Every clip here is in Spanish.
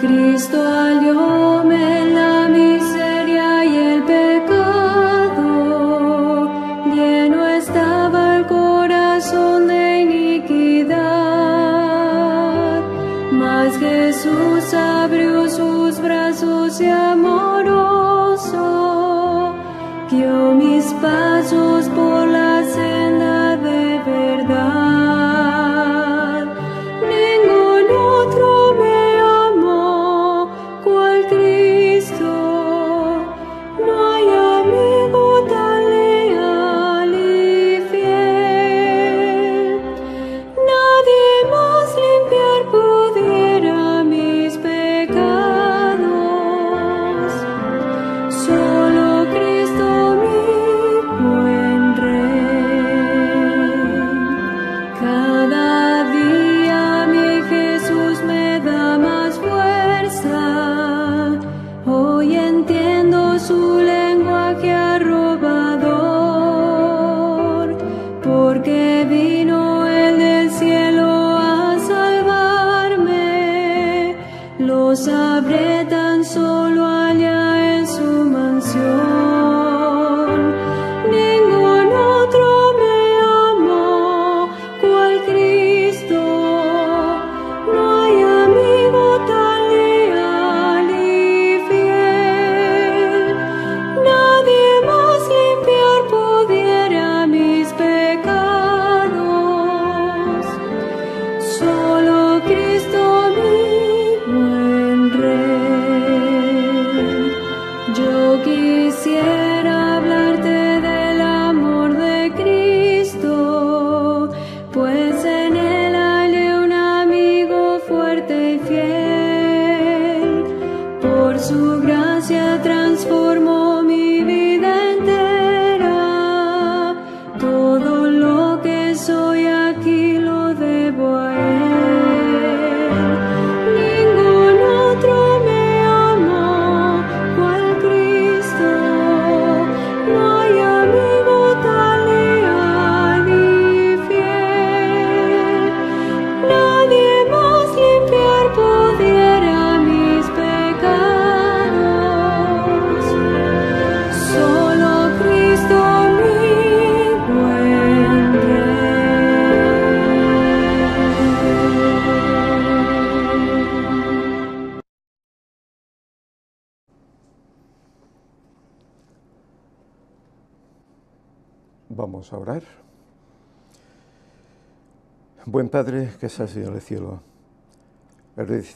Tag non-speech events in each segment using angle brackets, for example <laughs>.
Cristo alió su gracia tra a orar. Buen Padre que estás en el cielo,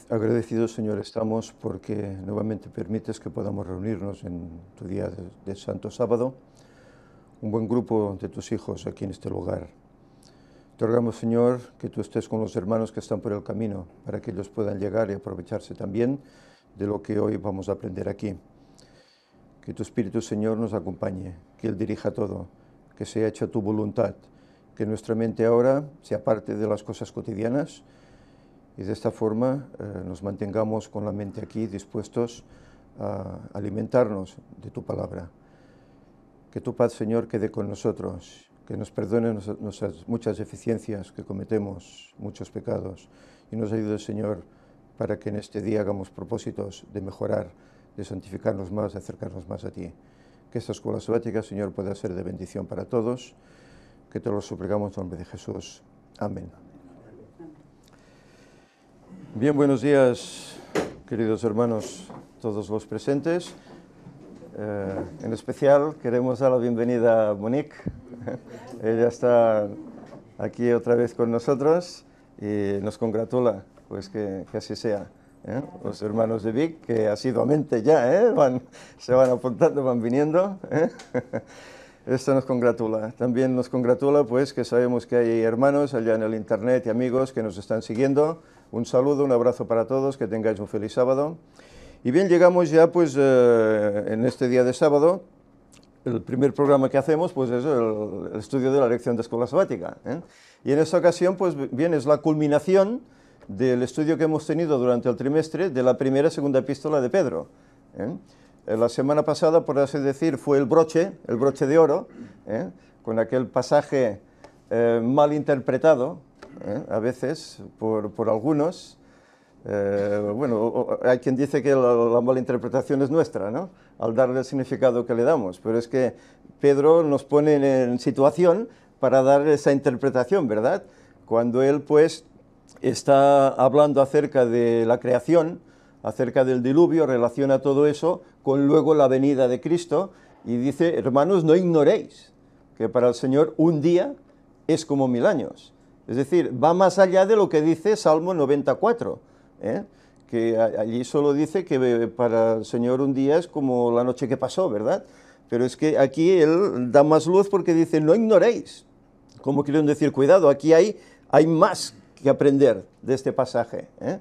Agradecido, Señor estamos porque nuevamente permites que podamos reunirnos en tu día de, Santo Sábado, un buen grupo de tus hijos aquí en este lugar. Te rogamos Señor que tú estés con los hermanos que están por el camino para que ellos puedan llegar y aprovecharse también de lo que hoy vamos a aprender aquí. Que tu Espíritu Señor nos acompañe, que Él dirija todo que sea hecha tu voluntad, que nuestra mente ahora sea parte de las cosas cotidianas y de esta forma eh, nos mantengamos con la mente aquí dispuestos a alimentarnos de tu palabra. Que tu paz, Señor, quede con nosotros, que nos perdone nuestras muchas deficiencias que cometemos, muchos pecados, y nos ayude, Señor, para que en este día hagamos propósitos de mejorar, de santificarnos más, de acercarnos más a ti que esta escuela sabática, Señor, pueda ser de bendición para todos, que te lo suplicamos en nombre de Jesús. Amén. Bien, buenos días, queridos hermanos, todos los presentes. Eh, en especial queremos dar la bienvenida a Monique. <laughs> Ella está aquí otra vez con nosotros y nos congratula, pues que, que así sea. ¿eh? los hermanos de Vic, que asiduamente ya ¿eh? se van apuntando, van viniendo. ¿eh? <laughs> Esto nos congratula. También nos congratula pues que sabemos que hay hermanos allá en el internet y amigos que nos están siguiendo. Un saludo, un abrazo para todos, que tengáis un feliz sábado. Y bien, llegamos ya pues eh, en este día de sábado. El primer programa que hacemos pues es el, estudio de la lección de escuela sabática. Y en esta ocasión pues bien es la culminación del estudio que hemos tenido durante el trimestre de la primera y segunda epístola de Pedro. ¿eh? Eh, la semana pasada, por así decir, fue el broche, el broche de oro, ¿eh? con aquel pasaje mal interpretado, a veces, por, algunos. bueno, hay quien dice que la, mala interpretación es nuestra, Al darle el significado que le damos. Pero es que Pedro nos pone en situación para dar esa interpretación, ¿verdad? Cuando él, pues, está hablando acerca de la creación, acerca del diluvio, relaciona todo eso con luego la venida de Cristo y dice, hermanos, no ignoréis que para el Señor un día es como mil años. Es decir, va más allá de lo que dice Salmo 94, ¿eh? que allí solo dice que eh, para el Señor un día es como la noche que pasó, ¿verdad? Pero es que aquí Él da más luz porque dice, no ignoréis. Como quieren decir, cuidado, aquí hay, hay más que aprender de este pasaje ¿eh?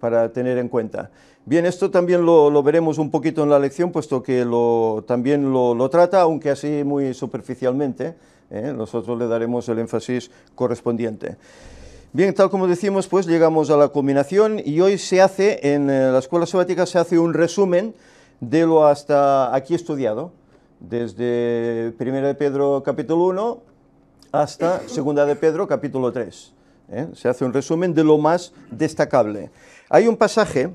para tener en cuenta. Bien, esto también lo, veremos un poquito en la lección, puesto que lo, también lo, trata, aunque así muy superficialmente. ¿eh? Nosotros le daremos el énfasis correspondiente. Bien, tal como decimos, pues llegamos a la combinación y hoy se hace, en eh, la escuela sabática se hace un resumen de lo hasta aquí estudiado, desde 1 de Pedro capítulo 1 hasta 2 de Pedro capítulo 3. ¿eh? se hace un resumen de lo más destacable. Hay un pasaje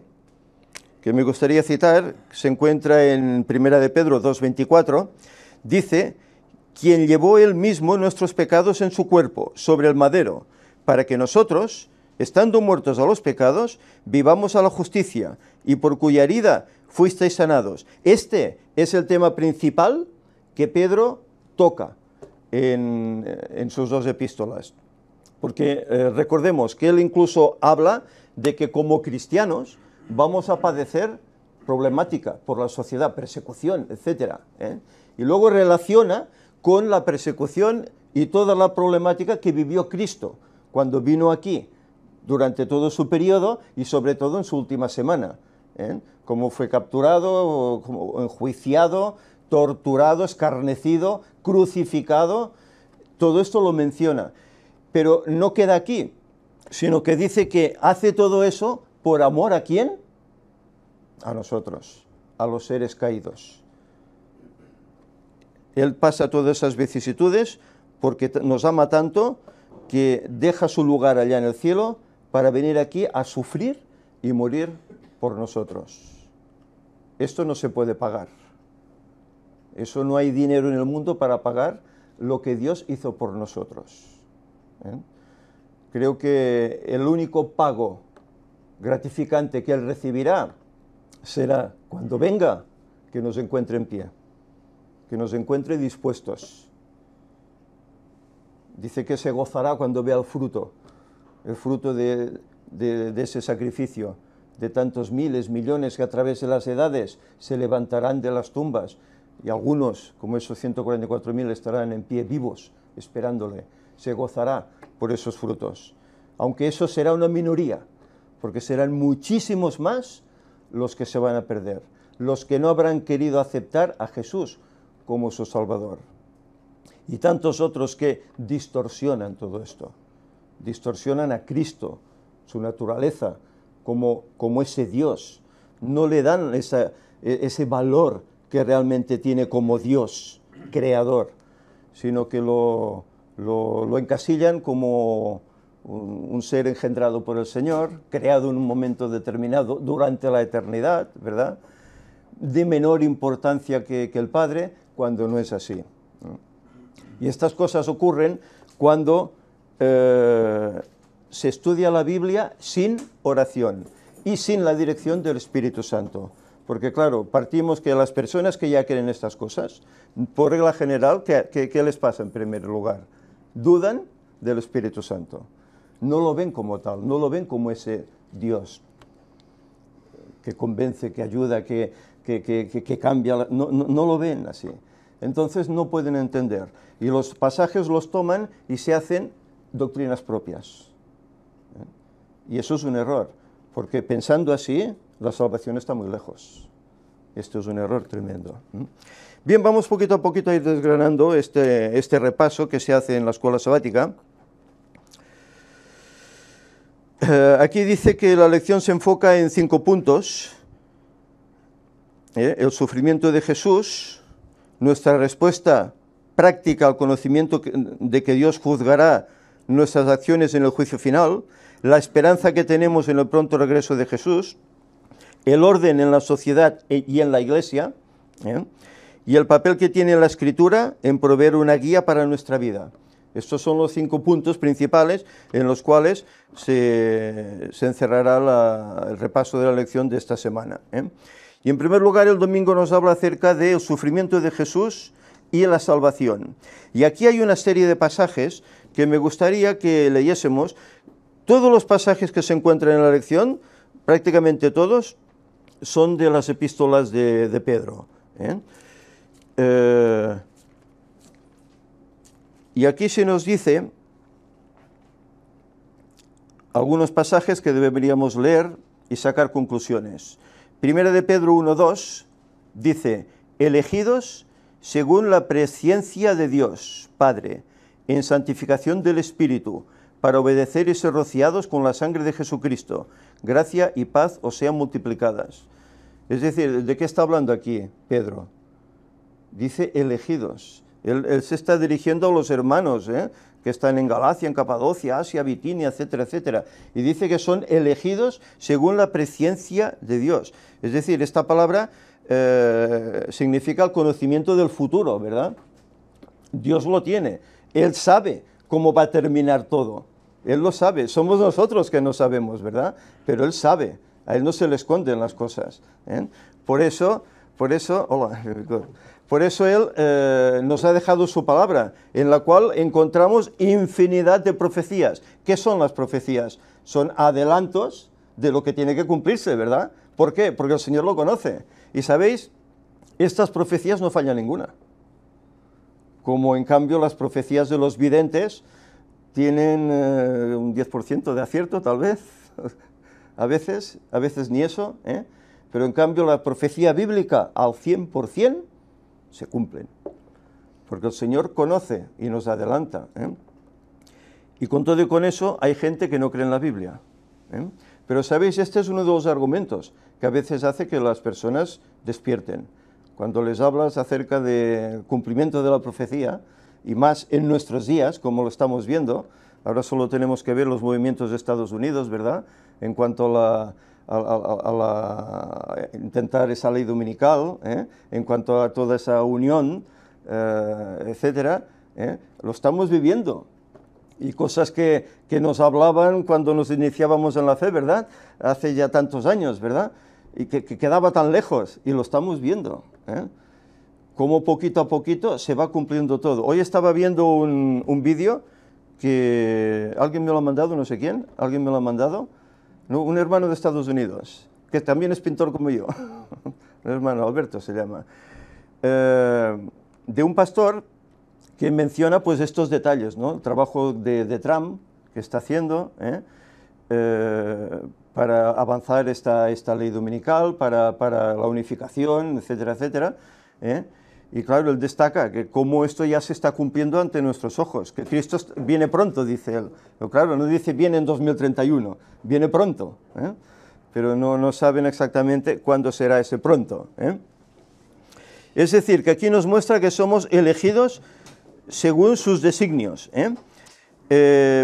que me gustaría citar, se encuentra en Primera de Pedro 2.24, dice, quien llevó él mismo nuestros pecados en su cuerpo, sobre el madero, para que nosotros, estando muertos a los pecados, vivamos a la justicia, y por cuya herida fuisteis sanados. Este es el tema principal que Pedro toca en sus dos epístolas. Porque eh, recordemos que él incluso habla de que como cristianos vamos a padecer problemática por la sociedad, persecución, etc. ¿eh? Y luego relaciona con la persecución y toda la problemática que vivió Cristo cuando vino aquí durante todo su periodo y sobre todo en su última semana. ¿eh? Cómo fue capturado, como enjuiciado, torturado, escarnecido, crucificado. Todo esto lo menciona. Pero no queda aquí, sino que dice que hace todo eso por amor a quién? A nosotros, a los seres caídos. Él pasa todas esas vicisitudes porque nos ama tanto que deja su lugar allá en el cielo para venir aquí a sufrir y morir por nosotros. Esto no se puede pagar. Eso no hay dinero en el mundo para pagar lo que Dios hizo por nosotros. ¿eh? Creo que el único pago gratificante que él recibirá será cuando venga que nos encuentre en pie, que nos encuentre dispuestos. Dice que se gozará cuando vea el fruto, el fruto de, de ese sacrificio, de tantos miles, millones que a través de las edades se levantarán de las tumbas y algunos, como esos 144.000, estarán en pie vivos esperándole se gozará por esos frutos. Aunque eso será una minoría, porque serán muchísimos más los que se van a perder, los que no habrán querido aceptar a Jesús como su Salvador. Y tantos otros que distorsionan todo esto, distorsionan a Cristo, su naturaleza, como, como ese Dios. No le dan e, ese valor que realmente tiene como Dios, creador, sino que lo, lo, encasillan como un, ser engendrado por el Señor, creado en un momento determinado durante la eternidad, ¿verdad? De menor importancia que, el Padre, cuando no es así. Y estas cosas ocurren cuando eh, se estudia la Biblia sin oración y sin la dirección del Espíritu Santo. Porque claro, partimos que las personas que ya creen estas cosas, por regla general, qué les pasa en primer lugar? dudan del Espíritu Santo. No lo ven como tal, no lo ven como ese Dios que convence, que ayuda, que, cambia. No, no lo ven así. Entonces no pueden entender. Y los pasajes los toman y se hacen doctrinas propias. ¿Eh? Y eso es un error, porque pensando así, la salvación está muy lejos. Esto es un error tremendo. ¿Mm? Bien, vamos poquito a poquito a ir desgranando este, este repaso que se hace en la escuela sabática. Eh, aquí dice que la lección se enfoca en cinco puntos. Eh, el sufrimiento de Jesús, nuestra respuesta práctica al conocimiento de que Dios juzgará nuestras acciones en el juicio final, la esperanza que tenemos en el pronto regreso de Jesús, el orden en la sociedad e, y en la iglesia, eh, y el papel que tiene la escritura en proveer una guía para nuestra vida. Estos son los cinco puntos principales en los cuales se, encerrará el repaso de la lección de esta semana. ¿eh? Y en primer lugar, el domingo nos habla acerca del sufrimiento de Jesús y la salvación. Y aquí hay una serie de pasajes que me gustaría que leyésemos. Todos los pasajes que se encuentran en la lección, prácticamente todos, son de las epístolas de, de Pedro. ¿eh? Eh, y aquí se nos dice algunos pasajes que deberíamos leer y sacar conclusiones. Primera de Pedro 1.2 dice, elegidos según la presciencia de Dios, Padre, en santificación del Espíritu, para obedecer y ser rociados con la sangre de Jesucristo. Gracia y paz os sean multiplicadas. Es decir, ¿de qué está hablando aquí Pedro? dice elegidos. Él, se está dirigiendo a los hermanos ¿eh? que están en Galacia, en Capadocia, Asia, Bitinia, etcétera, etcétera. Y dice que son elegidos según la presciencia de Dios. Es decir, esta palabra eh, significa el conocimiento del futuro, ¿verdad? Dios lo tiene. Él sabe cómo va a terminar todo. Él lo sabe. Somos nosotros que no sabemos, ¿verdad? Pero Él sabe. A Él no se le esconden las cosas. ¿eh? Por eso, por eso, hola, <laughs> Por eso Él eh, nos ha dejado su palabra, en la cual encontramos infinidad de profecías. ¿Qué son las profecías? Son adelantos de lo que tiene que cumplirse, ¿verdad? ¿Por qué? Porque el Señor lo conoce. Y sabéis, estas profecías no falla ninguna. Como en cambio las profecías de los videntes tienen eh, un 10% de acierto, tal vez, <laughs> a veces, a veces ni eso, ¿eh? pero en cambio la profecía bíblica al 100% se cumplen. Porque el Señor conoce y nos adelanta. ¿eh? Y con todo y con eso hay gente que no cree en la Biblia. ¿eh? Pero sabéis, este es uno de los argumentos que a veces hace que las personas despierten. Cuando les hablas acerca del cumplimiento de la profecía, y más en nuestros días, como lo estamos viendo, ahora solo tenemos que ver los movimientos de Estados Unidos, ¿verdad? En cuanto a la a, intentar esa ley dominical eh, en cuanto a toda esa unión, eh, etcétera, eh, lo estamos viviendo. Y cosas que, nos hablaban cuando nos iniciábamos en la fe, ¿verdad? Hace ya tantos años, ¿verdad? Y que, quedaba tan lejos, y lo estamos viendo. Como poquito a poquito se va cumpliendo todo. Hoy estaba viendo un vídeo que alguien me lo ha mandado, no sé quién, alguien me lo ha mandado, un hermano de Estados Unidos, que también es pintor como yo, un hermano, Alberto se llama, eh, de un pastor que menciona pues estos detalles, ¿no? el trabajo de, de Trump que está haciendo ¿eh? Eh, para avanzar esta, esta ley dominical, para, para la unificación, etcétera, etcétera. Y claro, él destaca que cómo esto ya se está cumpliendo ante nuestros ojos, que Cristo viene pronto, dice él. Pero claro, no dice viene en 2031, viene pronto. ¿eh? Pero no, no, saben exactamente cuándo será ese pronto. ¿eh? Es decir, que aquí nos muestra que somos elegidos según sus designios. ¿eh?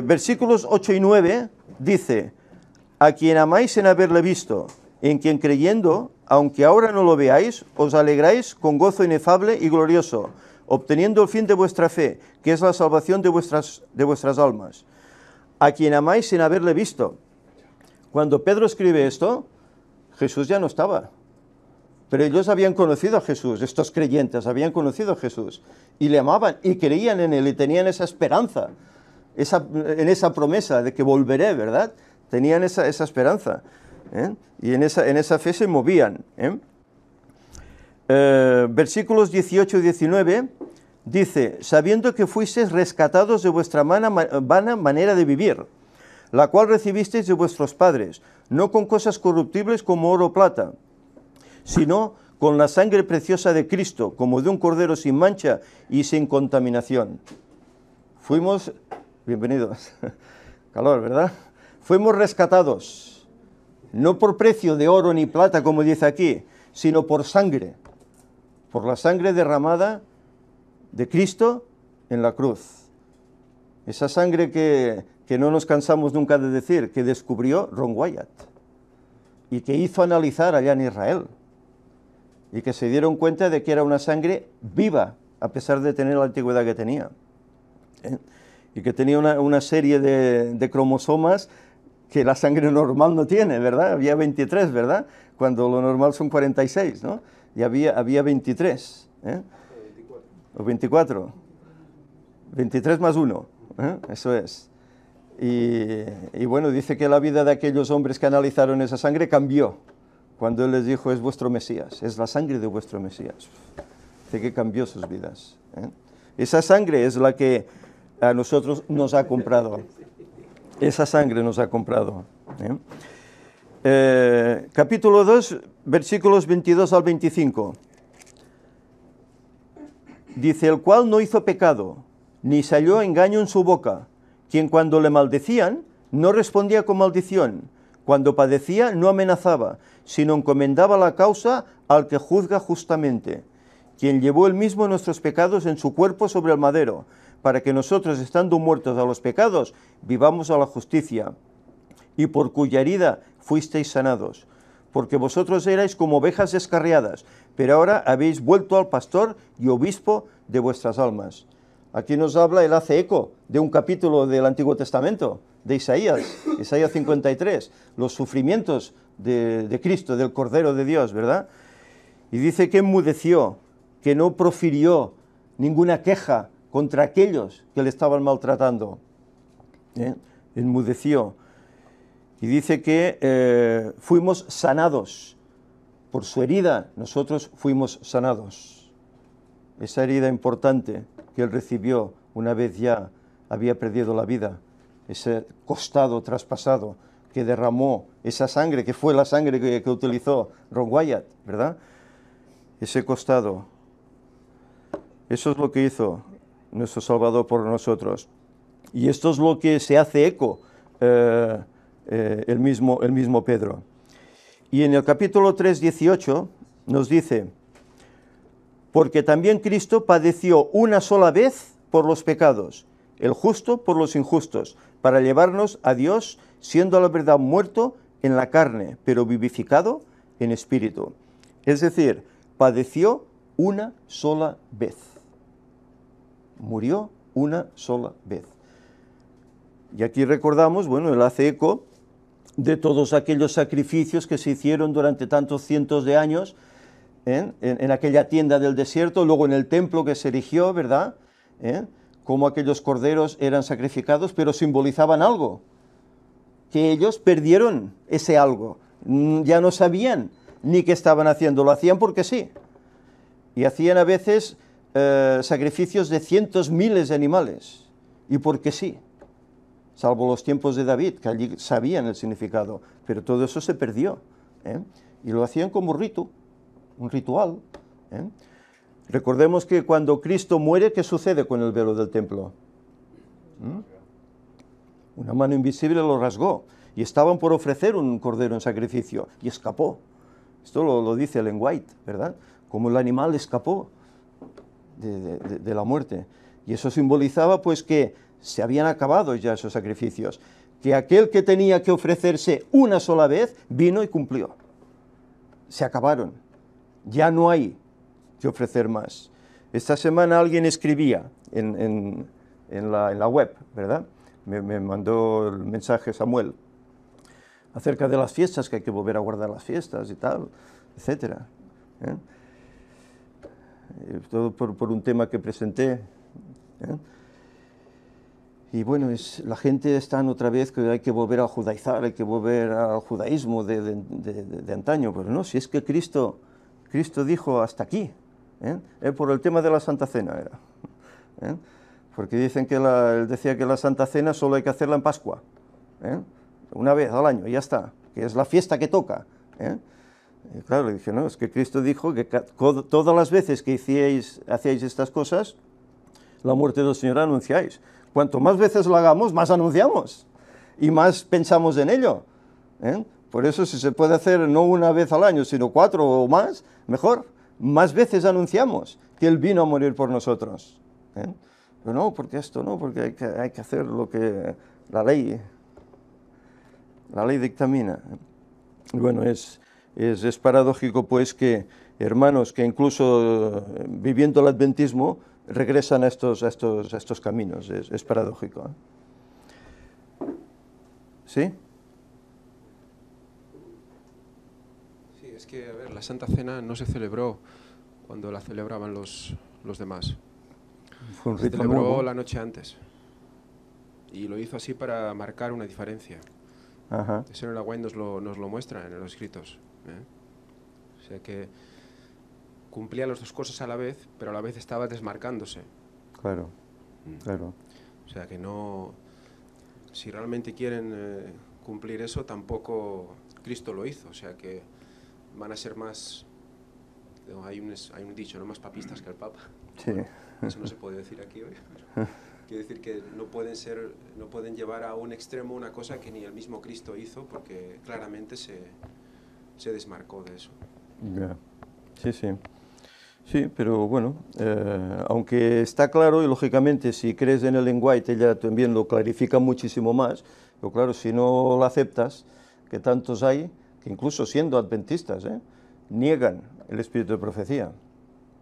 versículos 8 y 9 dice, a quien amáis en haberle visto, en quien creyendo aunque ahora no lo veáis, os alegráis con gozo inefable y glorioso, obteniendo el fin de vuestra fe, que es la salvación de vuestras, de vuestras almas, a quien amáis sin haberle visto. Cuando Pedro escribe esto, Jesús ya no estaba. Pero ellos habían conocido a Jesús, estos creyentes habían conocido a Jesús y le amaban y creían en él y tenían esa esperanza, en esa promesa de que volveré, ¿verdad? Tenían esa, esa esperanza. ¿eh? y en esa, en esa fe se movían. ¿eh? Eh, versículos 18 y 19 dice, sabiendo que fuisteis rescatados de vuestra vana, vana manera de vivir, la cual recibisteis de vuestros padres, no con cosas corruptibles como oro o plata, sino con la sangre preciosa de Cristo, como de un cordero sin mancha y sin contaminación. Fuimos, bienvenidos, <laughs> calor, ¿verdad? Fuimos rescatados no por precio de oro ni plata, como dice aquí, sino por sangre, por la sangre derramada de Cristo en la cruz. Esa sangre que, no nos cansamos nunca de decir, que descubrió Ron Wyatt y que hizo analizar allá en Israel y que se dieron cuenta de que era una sangre viva, a pesar de tener la antigüedad que tenía. ¿Eh? Y que tenía una, serie de, de cromosomas que la sangre normal no tiene, ¿verdad? Había 23, ¿verdad? Cuando lo normal son 46, ¿no? Y había, había 23, ¿eh? O 24. 23 más 1, ¿eh? eso es. Y, bueno, dice que la vida de aquellos hombres que analizaron esa sangre cambió cuando él les dijo, es vuestro Mesías, es la sangre de vuestro Mesías. Dice que cambió sus vidas. ¿eh? Esa sangre es la que a nosotros nos ha comprado. Esa sangre nos ha comprado. ¿eh? Eh, capítulo 2, versículos 22 al 25. Dice, el cual no hizo pecado, ni salió engaño en su boca, quien cuando le maldecían no respondía con maldición, cuando padecía no amenazaba, sino encomendaba la causa al que juzga justamente, quien llevó el mismo nuestros pecados en su cuerpo sobre el madero para que nosotros, estando muertos a los pecados, vivamos a la justicia, y por cuya herida fuisteis sanados. Porque vosotros erais como ovejas descarriadas, pero ahora habéis vuelto al pastor y obispo de vuestras almas. Aquí nos habla, el hace eco de un capítulo del Antiguo Testamento, de Isaías, <coughs> Isaías 53, los sufrimientos de, de Cristo, del Cordero de Dios, ¿verdad? Y dice que enmudeció, que no profirió ninguna queja, contra aquellos que le estaban maltratando. ¿eh? Enmudeció. Y dice que eh, fuimos sanados. Por su herida nosotros fuimos sanados. Esa herida importante que él recibió una vez ya había perdido la vida, ese costado traspasado que derramó esa sangre, que fue la sangre que, que utilizó Ron Wyatt, ¿verdad? Ese costado. Eso es lo que hizo nuestro Salvador por nosotros. Y esto es lo que se hace eco eh, eh, el, mismo, el mismo Pedro. Y en el capítulo 3, 18 nos dice, porque también Cristo padeció una sola vez por los pecados, el justo por los injustos, para llevarnos a Dios, siendo a la verdad muerto en la carne, pero vivificado en espíritu. Es decir, padeció una sola vez murió una sola vez. Y aquí recordamos, bueno, él hace eco de todos aquellos sacrificios que se hicieron durante tantos cientos de años en, aquella tienda del desierto, luego en el templo que se erigió, ¿verdad? como ¿Eh? Cómo aquellos corderos eran sacrificados, pero simbolizaban algo, que ellos perdieron ese algo, mm, ya no sabían ni qué estaban haciendo, lo hacían porque sí. Y hacían a veces eh, sacrificios de cientos miles de animales, y porque sí, salvo los tiempos de David, que allí sabían el significado, pero todo eso se perdió, ¿eh? y lo hacían como un rito, un ritual. ¿eh? Recordemos que cuando Cristo muere, ¿qué sucede con el velo del templo? ¿Mm? Una mano invisible lo rasgó y estaban por ofrecer un cordero en sacrificio y escapó. Esto lo, dice Ellen White, ¿verdad? Como el animal escapó de, la muerte. Y eso simbolizaba pues que se habían acabado ya esos sacrificios, que aquel que tenía que ofrecerse una sola vez vino y cumplió. Se acabaron. Ya no hay que ofrecer más. Esta semana alguien escribía en, la, web, ¿verdad? Me, me, mandó el mensaje Samuel acerca de las fiestas, que hay que volver a guardar las fiestas y tal, etc. ¿Eh? Eh, todo por, un tema que presenté. ¿eh? Y bueno, es, la gente está en otra vez que hay que volver a judaizar, hay que volver al judaísmo de, de, de, antaño. Pero pues no, si es que Cristo, Cristo dijo hasta aquí, ¿eh? por el tema de la Santa Cena era. ¿eh? Porque dicen que él decía que la Santa Cena solo hay que hacerla en Pascua, una vez al año, y ya está, que es la fiesta que toca claro, le dije, no, es que Cristo dijo que todas las veces que hacíais, estas cosas, la muerte del Señor anunciáis. Cuanto más veces lo hagamos, más anunciamos y más pensamos en ello. ¿eh? Por eso si se puede hacer no una vez al año, sino cuatro o más, mejor. Más veces anunciamos que Él vino a morir por nosotros. ¿eh? Pero no, porque esto no, porque hay que, hay que hacer lo que la ley, la ley dictamina. ¿eh? Bueno, es, es, paradójico pues que hermanos que incluso eh, viviendo el adventismo regresan a estos, a estos, estos caminos, es, paradójico. ¿eh? ¿Sí? Sí, es que, la Santa Cena no se celebró cuando la celebraban los, los demás. Fue un se celebró la noche antes. Y lo hizo así para marcar una diferencia. Ajá. Eso en el lo, nos lo muestra en los escritos. ¿eh? O sea que cumplía las dos cosas a la vez, pero a la vez estaba desmarcándose. Claro, mm. claro. O sea que no, si realmente quieren eh, cumplir eso, tampoco Cristo lo hizo. O sea que van a ser más, hay, un, dicho, no más papistas que el Papa. Sí. eso no se puede decir aquí hoy. decir que no pueden ser, no pueden llevar a un extremo una cosa que ni el mismo Cristo hizo, porque claramente se, se desmarcó de eso. Sí, sí. Sí, pero bueno, eh, aunque está claro, y lógicamente si crees en el White, ella también lo clarifica muchísimo más, pero claro, si no lo aceptas, que tantos hay, que incluso siendo adventistas, ¿eh? niegan el espíritu de profecía,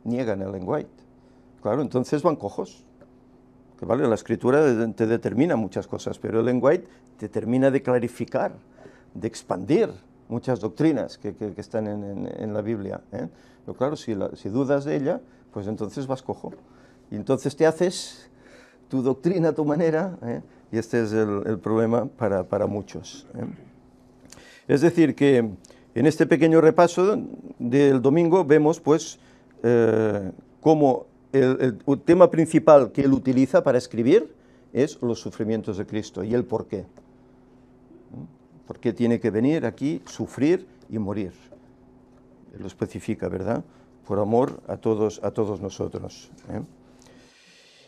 niegan el White Claro, entonces van cojos. Que vale, la escritura te determina muchas cosas, pero el lenguaje te termina de clarificar, de expandir, muchas doctrinas que, están en, la Biblia. ¿eh? Pero claro, si, si, dudas de ella, pues entonces vas cojo. Y entonces te haces tu doctrina a tu manera, ¿eh? y este es el, problema para, muchos. ¿eh? Es decir, que en este pequeño repaso del domingo vemos pues cómo el, el, tema principal que él utiliza para escribir es los sufrimientos de Cristo y el por qué qué tiene que venir aquí, sufrir y morir. Lo especifica, ¿verdad? Por amor a todos, a todos nosotros. ¿eh?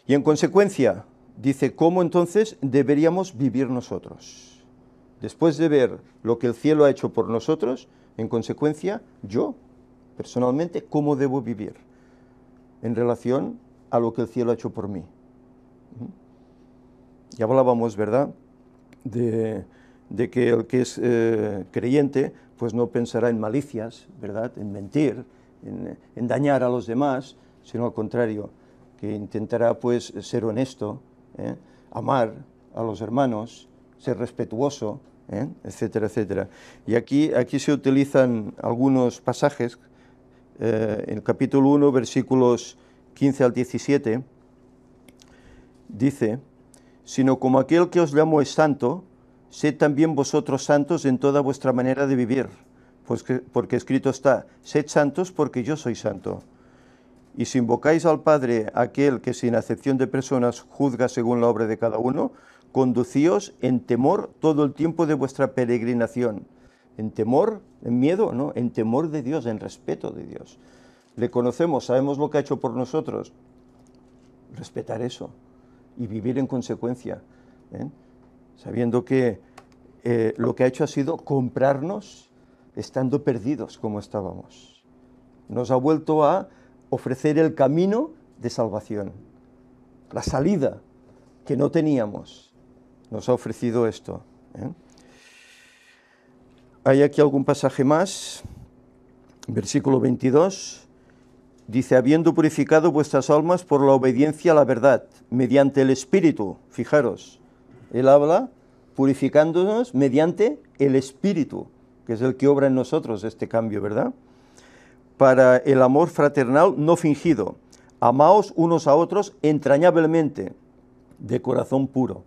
Y en consecuencia, dice, ¿cómo entonces deberíamos vivir nosotros? Después de ver lo que el cielo ha hecho por nosotros, en consecuencia, yo, personalmente, ¿cómo debo vivir en relación a lo que el cielo ha hecho por mí? ¿Mm? Ya hablábamos, ¿verdad? De, de que el que es eh, creyente pues no pensará en malicias, ¿verdad? en mentir, en, dañar a los demás, sino al contrario, que intentará pues ser honesto, ¿eh? amar a los hermanos, ser respetuoso, ¿eh? etcétera, etcétera. Y aquí, aquí se utilizan algunos pasajes, en el capítulo 1, versículos 15 al 17, dice, sino como aquel que os llamo es santo, Sed también vosotros santos en toda vuestra manera de vivir, pues porque escrito está, sed santos porque yo soy santo. Y si invocáis al Padre, aquel que sin acepción de personas juzga según la obra de cada uno, conducíos en temor todo el tiempo de vuestra peregrinación. En temor, en miedo, ¿no? En temor de Dios, en respeto de Dios. Le conocemos, sabemos lo que ha hecho por nosotros. Respetar eso y vivir en consecuencia, ¿eh? sabiendo que eh, lo que ha hecho ha sido comprarnos estando perdidos como estábamos. Nos ha vuelto a ofrecer el camino de salvación, la salida que no teníamos. Nos ha ofrecido esto. ¿eh? Hay aquí algún pasaje más. Versículo 22 dice, habiendo purificado vuestras almas por la obediencia a la verdad, mediante el Espíritu, fijaros, él habla purificándonos mediante el Espíritu, que es el que obra en nosotros este cambio, ¿verdad? Para el amor fraternal no fingido. Amaos unos a otros entrañablemente, de corazón puro.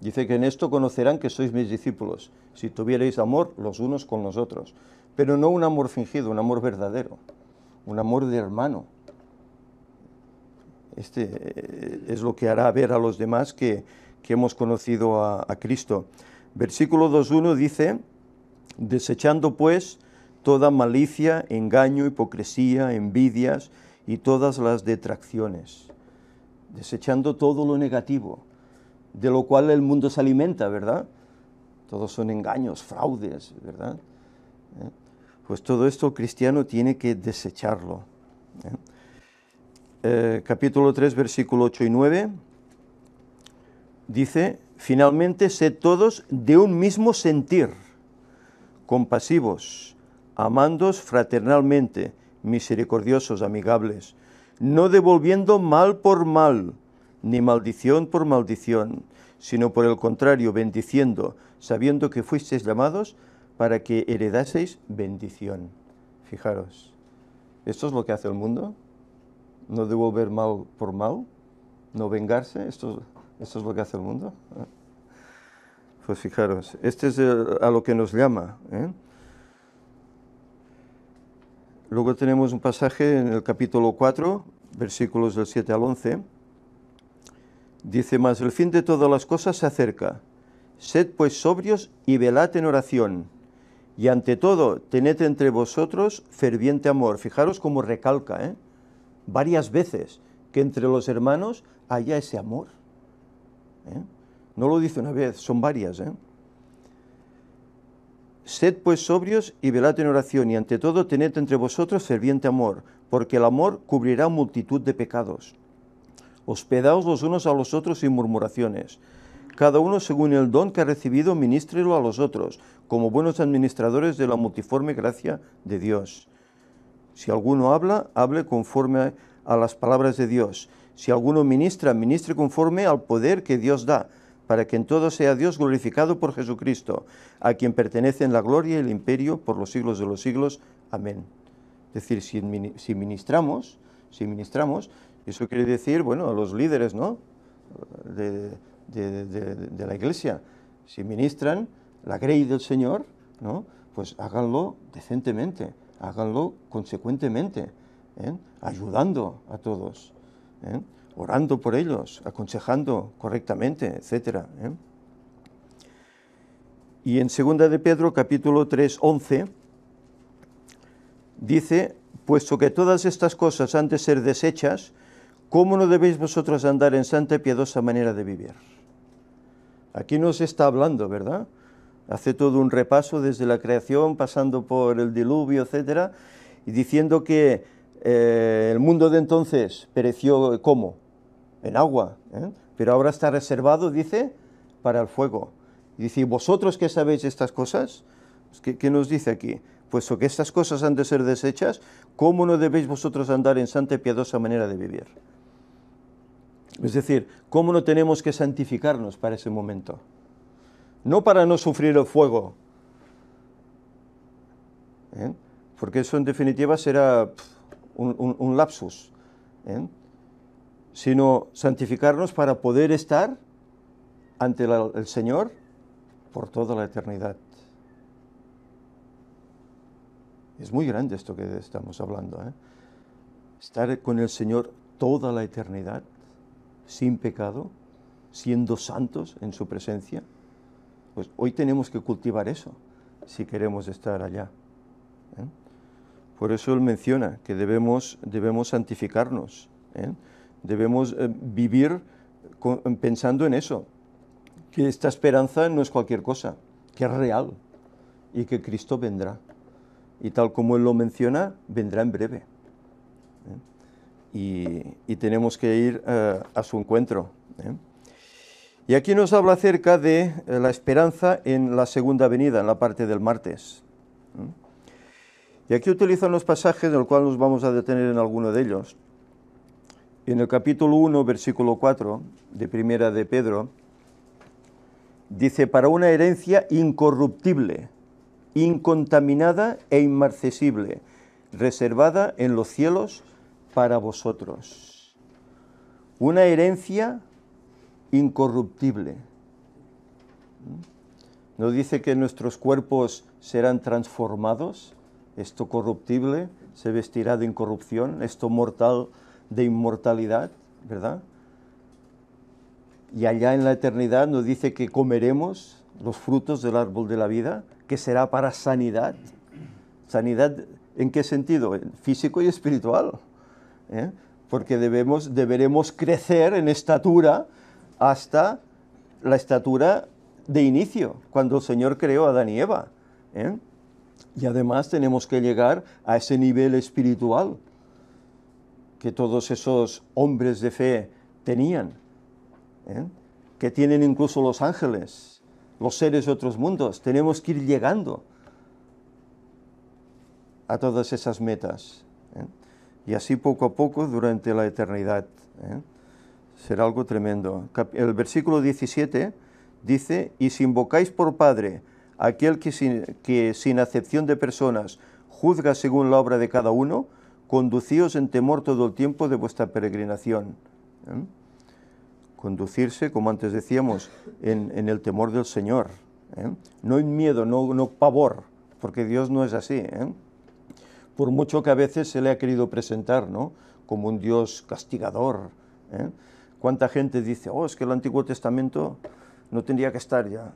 Dice que en esto conocerán que sois mis discípulos, si tuvierais amor los unos con los otros. Pero no un amor fingido, un amor verdadero, un amor de hermano. Este eh, es lo que hará ver a los demás que que hemos conocido a, Cristo. Versículo 2.1 dice, desechando pues toda malicia, engaño, hipocresía, envidias y todas las detracciones, desechando todo lo negativo, de lo cual el mundo se alimenta, ¿verdad? Todos son engaños, fraudes, ¿verdad? ¿Eh? Pues todo esto el cristiano tiene que desecharlo. ¿eh? Eh, capítulo 3, versículo 8 y 9 dice, finalmente, sed todos de un mismo sentir, compasivos, amandos fraternalmente, misericordiosos, amigables, no devolviendo mal por mal, ni maldición por maldición, sino por el contrario, bendiciendo, sabiendo que fuisteis llamados para que heredaseis bendición. Fijaros, esto es lo que hace el mundo, no devolver mal por mal, no vengarse, esto eso es lo que hace el mundo. ¿eh? Pues fijaros, este es a lo que nos llama. ¿eh? Luego tenemos un pasaje en el capítulo 4, versículos del 7 al 11. Dice, más, el fin de todas las cosas se acerca. Sed pues sobrios y velad en oración. Y ante todo, tened entre vosotros ferviente amor. Fijaros cómo recalca, ¿eh? varias veces, que entre los hermanos haya ese amor. ¿eh? No lo dice una vez, son varias. ¿eh? Sed pues sobrios y velad en oración, y ante todo tened entre vosotros ferviente amor, porque el amor cubrirá multitud de pecados. Hospedaos los unos a los otros sin murmuraciones. Cada uno según el don que ha recibido, ministrelo a los otros, como buenos administradores de la multiforme gracia de Dios. Si alguno habla, hable conforme a las palabras de Dios. Si alguno ministra, ministre conforme al poder que Dios da, para que en todo sea Dios glorificado por Jesucristo, a quien pertenecen la gloria y el imperio por los siglos de los siglos. Amén. Es decir, si, ministramos, si ministramos, eso quiere decir, bueno, a los líderes, De, la iglesia, si ministran la grey del Señor, ¿no? Pues háganlo decentemente, háganlo consecuentemente, ¿eh? ayudando a todos. ¿eh? orando por ellos, aconsejando correctamente, etc. ¿eh? Y en 2 de Pedro, capítulo 3, 11, dice, puesto que todas estas cosas han de ser deshechas, ¿cómo no debéis vosotros andar en santa y piadosa manera de vivir? Aquí nos está hablando, ¿verdad? Hace todo un repaso desde la creación, pasando por el diluvio, etcétera, y diciendo que eh, el mundo de entonces pereció como En agua, ¿eh? pero ahora está reservado, dice, para el fuego. Y dice, vosotros que sabéis estas cosas? Pues, ¿Qué, nos dice aquí? Puesto que estas cosas han de ser desechas, ¿cómo no debéis vosotros andar en santa y piadosa manera de vivir? Es decir, ¿cómo no tenemos que santificarnos para ese momento? No para no sufrir el fuego, ¿eh? porque eso en definitiva será un, lapsus, ¿eh? sino santificarnos para poder estar ante el Señor por toda la eternidad. Es muy grande esto que estamos hablando. ¿eh? Estar con el Señor toda la eternidad, sin pecado, siendo santos en su presencia. Pues hoy tenemos que cultivar eso si queremos estar allá. Por eso él menciona que debemos, debemos santificarnos, ¿eh? debemos eh, vivir pensando en eso, que esta esperanza no es cualquier cosa, que es real y que Cristo vendrá. Y tal como él lo menciona, vendrá en breve. ¿eh? Y, y, tenemos que ir a su encuentro. Y aquí nos habla acerca de la esperanza en la segunda venida, en la parte del martes. Y aquí utilizan los pasajes, en los cuales nos vamos a detener en alguno de ellos. En el capítulo 1, versículo 4, de primera de Pedro, dice, para una herencia incorruptible, incontaminada e inmarcesible, reservada en los cielos para vosotros. Una herencia incorruptible. ¿Mm? ¿No dice que nuestros cuerpos serán transformados? esto corruptible se vestirá de incorrupción, esto mortal de inmortalidad, ¿verdad? Y allá en la eternidad nos dice que comeremos los frutos del árbol de la vida, que será para sanidad. ¿Sanidad en qué sentido? Físico y espiritual. ¿eh? Porque debemos, deberemos crecer en estatura hasta la estatura de inicio, cuando el Señor creó a Adán y Eva. ¿eh? Y además tenemos que llegar a ese nivel espiritual que todos esos hombres de fe tenían, ¿eh? que tienen incluso los ángeles, los seres de otros mundos. Tenemos que ir llegando a todas esas metas. ¿eh? Y así poco a poco durante la eternidad. ¿eh? Será algo tremendo. El versículo 17 dice, y si invocáis por Padre, aquel que sin, acepción de personas juzga según la obra de cada uno, conducíos en temor todo el tiempo de vuestra peregrinación. ¿Eh? Conducirse, como antes decíamos, en, el temor del Señor, ¿eh? no en miedo, no, no pavor, porque Dios no es así. ¿eh? Por mucho que a veces se le ha querido presentar ¿no? como un Dios castigador. ¿Cuánta gente dice, oh, es que el Antiguo Testamento no tendría que estar ya?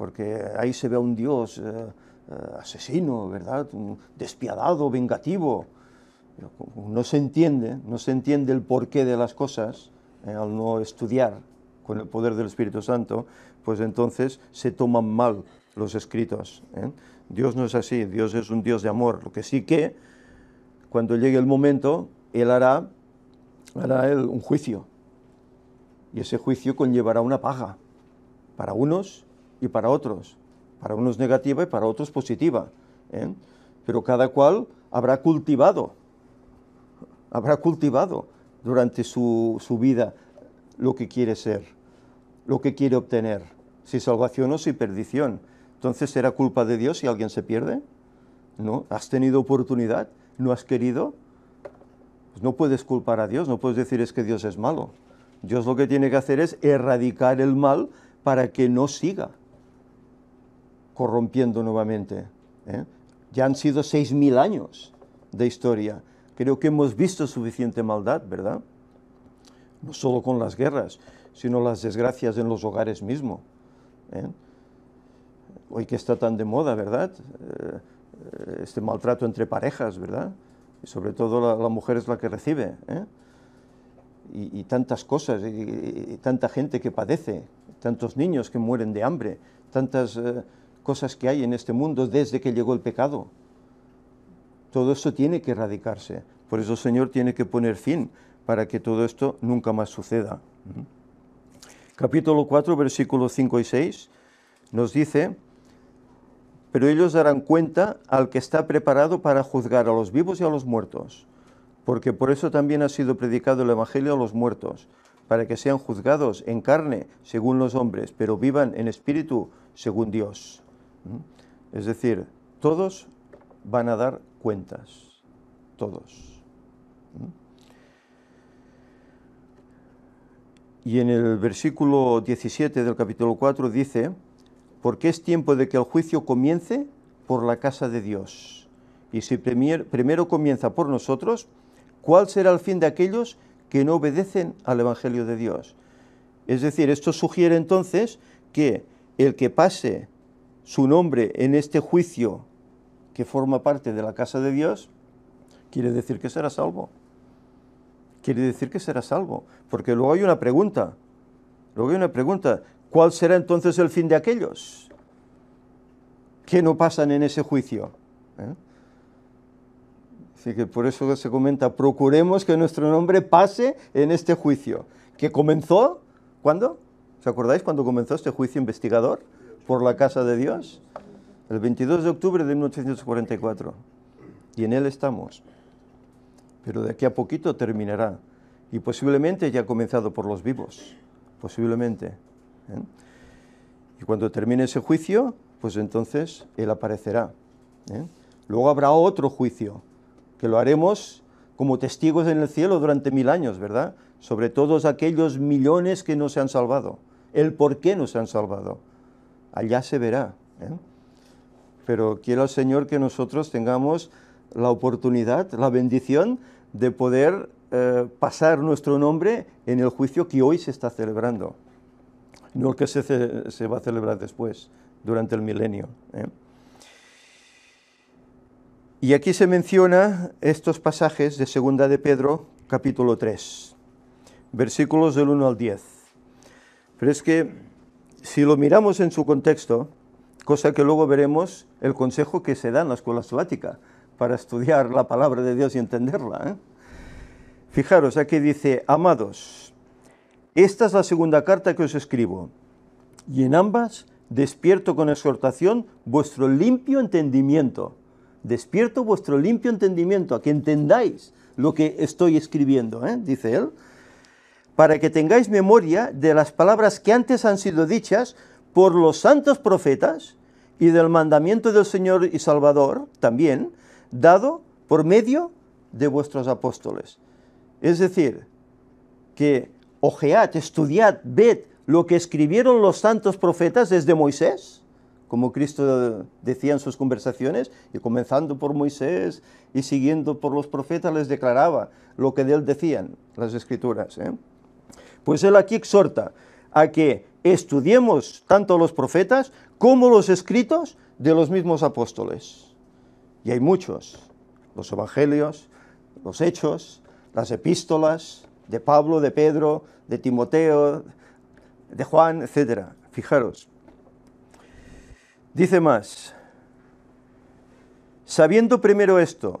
porque ahí se ve a un Dios eh, eh, asesino, ¿verdad? Despiadado, vengativo. No se entiende, no se entiende el porqué de las cosas eh, al no estudiar con el poder del Espíritu Santo, pues entonces se toman mal los escritos. Dios no es así, Dios es un Dios de amor, lo que sí que cuando llegue el momento, Él hará, hará un juicio, y ese juicio conllevará una paja para unos y para otros. Para unos negativa y para otros positiva. ¿eh? Pero cada cual habrá cultivado, habrá cultivado durante su, vida lo que quiere ser, lo que quiere obtener, si salvación o si perdición. Entonces, ¿será culpa de Dios si alguien se pierde? ¿No? ¿Has tenido oportunidad? ¿No has querido? Pues no puedes culpar a Dios, no puedes decir es que Dios es malo. Dios lo que tiene que hacer es erradicar el mal para que no siga corrompiendo nuevamente. ¿eh? Ya han sido 6.000 años de historia. Creo que hemos visto suficiente maldad, ¿verdad? No solo con las guerras, sino las desgracias en los hogares mismo. ¿eh? Hoy que está tan de moda, ¿verdad? Eh, este maltrato entre parejas, ¿verdad? Y sobre todo la, mujer es la que recibe. Y, tantas cosas, y, tanta gente que padece, tantos niños que mueren de hambre, tantas cosas que hay en este mundo desde que llegó el pecado. Todo eso tiene que erradicarse. Por eso el Señor tiene que poner fin para que todo esto nunca más suceda. Capítulo 4, versículos 5 y 6 nos dice, pero ellos darán cuenta al que está preparado para juzgar a los vivos y a los muertos, porque por eso también ha sido predicado el Evangelio a los muertos, para que sean juzgados en carne según los hombres, pero vivan en espíritu según Dios. ¿Mm? Es decir, todos van a dar cuentas, todos. ¿Mm? Y en el versículo 17 del capítulo 4 dice, porque es tiempo de que el juicio comience por la casa de Dios. Y si primero comienza por nosotros, ¿cuál será el fin de aquellos que no obedecen al Evangelio de Dios? Es decir, esto sugiere entonces que el que pase su nombre en este juicio que forma parte de la casa de Dios, quiere decir que será salvo. Quiere decir que será salvo. Porque luego hay una pregunta. Luego hay una pregunta. ¿Cuál será entonces el fin de aquellos que no pasan en ese juicio? ¿Eh? Así que por eso se comenta, procuremos que nuestro nombre pase en este juicio, que comenzó, ¿cuándo? ¿Os acordáis cuando comenzó este juicio investigador? por la casa de Dios el 22 de octubre de 1844. Y en él estamos. Pero de aquí a poquito terminará. Y posiblemente ya ha comenzado por los vivos. Posiblemente. ¿eh? Y cuando termine ese juicio, pues entonces él aparecerá. ¿eh? Luego habrá otro juicio, que lo haremos como testigos en el cielo durante mil años, ¿verdad? Sobre todos aquellos millones que no se han salvado. El por qué no se han salvado allá se verá. ¿eh? Pero quiero al Señor que nosotros tengamos la oportunidad, la bendición de poder eh, pasar nuestro nombre en el juicio que hoy se está celebrando, no el que se, va a celebrar después, durante el milenio. ¿eh? Y aquí se menciona estos pasajes de Segunda de Pedro, capítulo 3, versículos del 1 al 10. Pero es que si lo miramos en su contexto, cosa que luego veremos el consejo que se da en la escuela sabática para estudiar la palabra de Dios y entenderla. ¿eh? Fijaros, aquí dice, amados, esta es la segunda carta que os escribo, y en ambas despierto con exhortación vuestro limpio entendimiento. Despierto vuestro limpio entendimiento, a que entendáis lo que estoy escribiendo, ¿eh? dice él para que tengáis memoria de las palabras que antes han sido dichas por los santos profetas y del mandamiento del Señor y Salvador también, dado por medio de vuestros apóstoles. Es decir, que ojead, estudiad, ved lo que escribieron los santos profetas desde Moisés, como Cristo decía en sus conversaciones, y comenzando por Moisés y siguiendo por los profetas les declaraba lo que de él decían las escrituras. ¿eh? Pues él aquí exhorta a que estudiemos tanto los profetas como los escritos de los mismos apóstoles. Y hay muchos, los evangelios, los hechos, las epístolas de Pablo, de Pedro, de Timoteo, de Juan, etc. Fijaros. Dice más, sabiendo primero esto,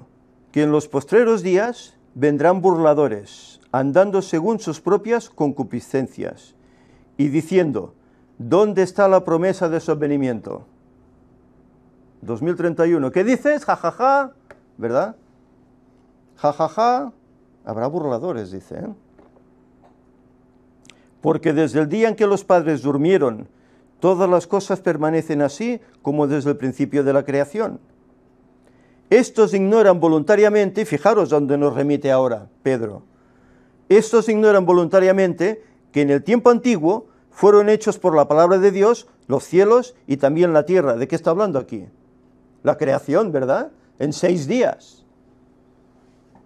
que en los postreros días vendrán burladores andando según sus propias concupiscencias, y diciendo, ¿dónde está la promesa de su 2031, ¿qué dices? Ja, ja, ja, ¿verdad? Ja, ja, ja, habrá burladores, dice. ¿eh? Porque desde el día en que los padres durmieron, todas las cosas permanecen así como desde el principio de la creación. Estos ignoran voluntariamente, fijaros donde nos remite ahora Pedro, estos ignoran voluntariamente que en el tiempo antiguo fueron hechos por la palabra de Dios los cielos y también la tierra. ¿De qué está hablando aquí? La creación, ¿verdad? En seis días.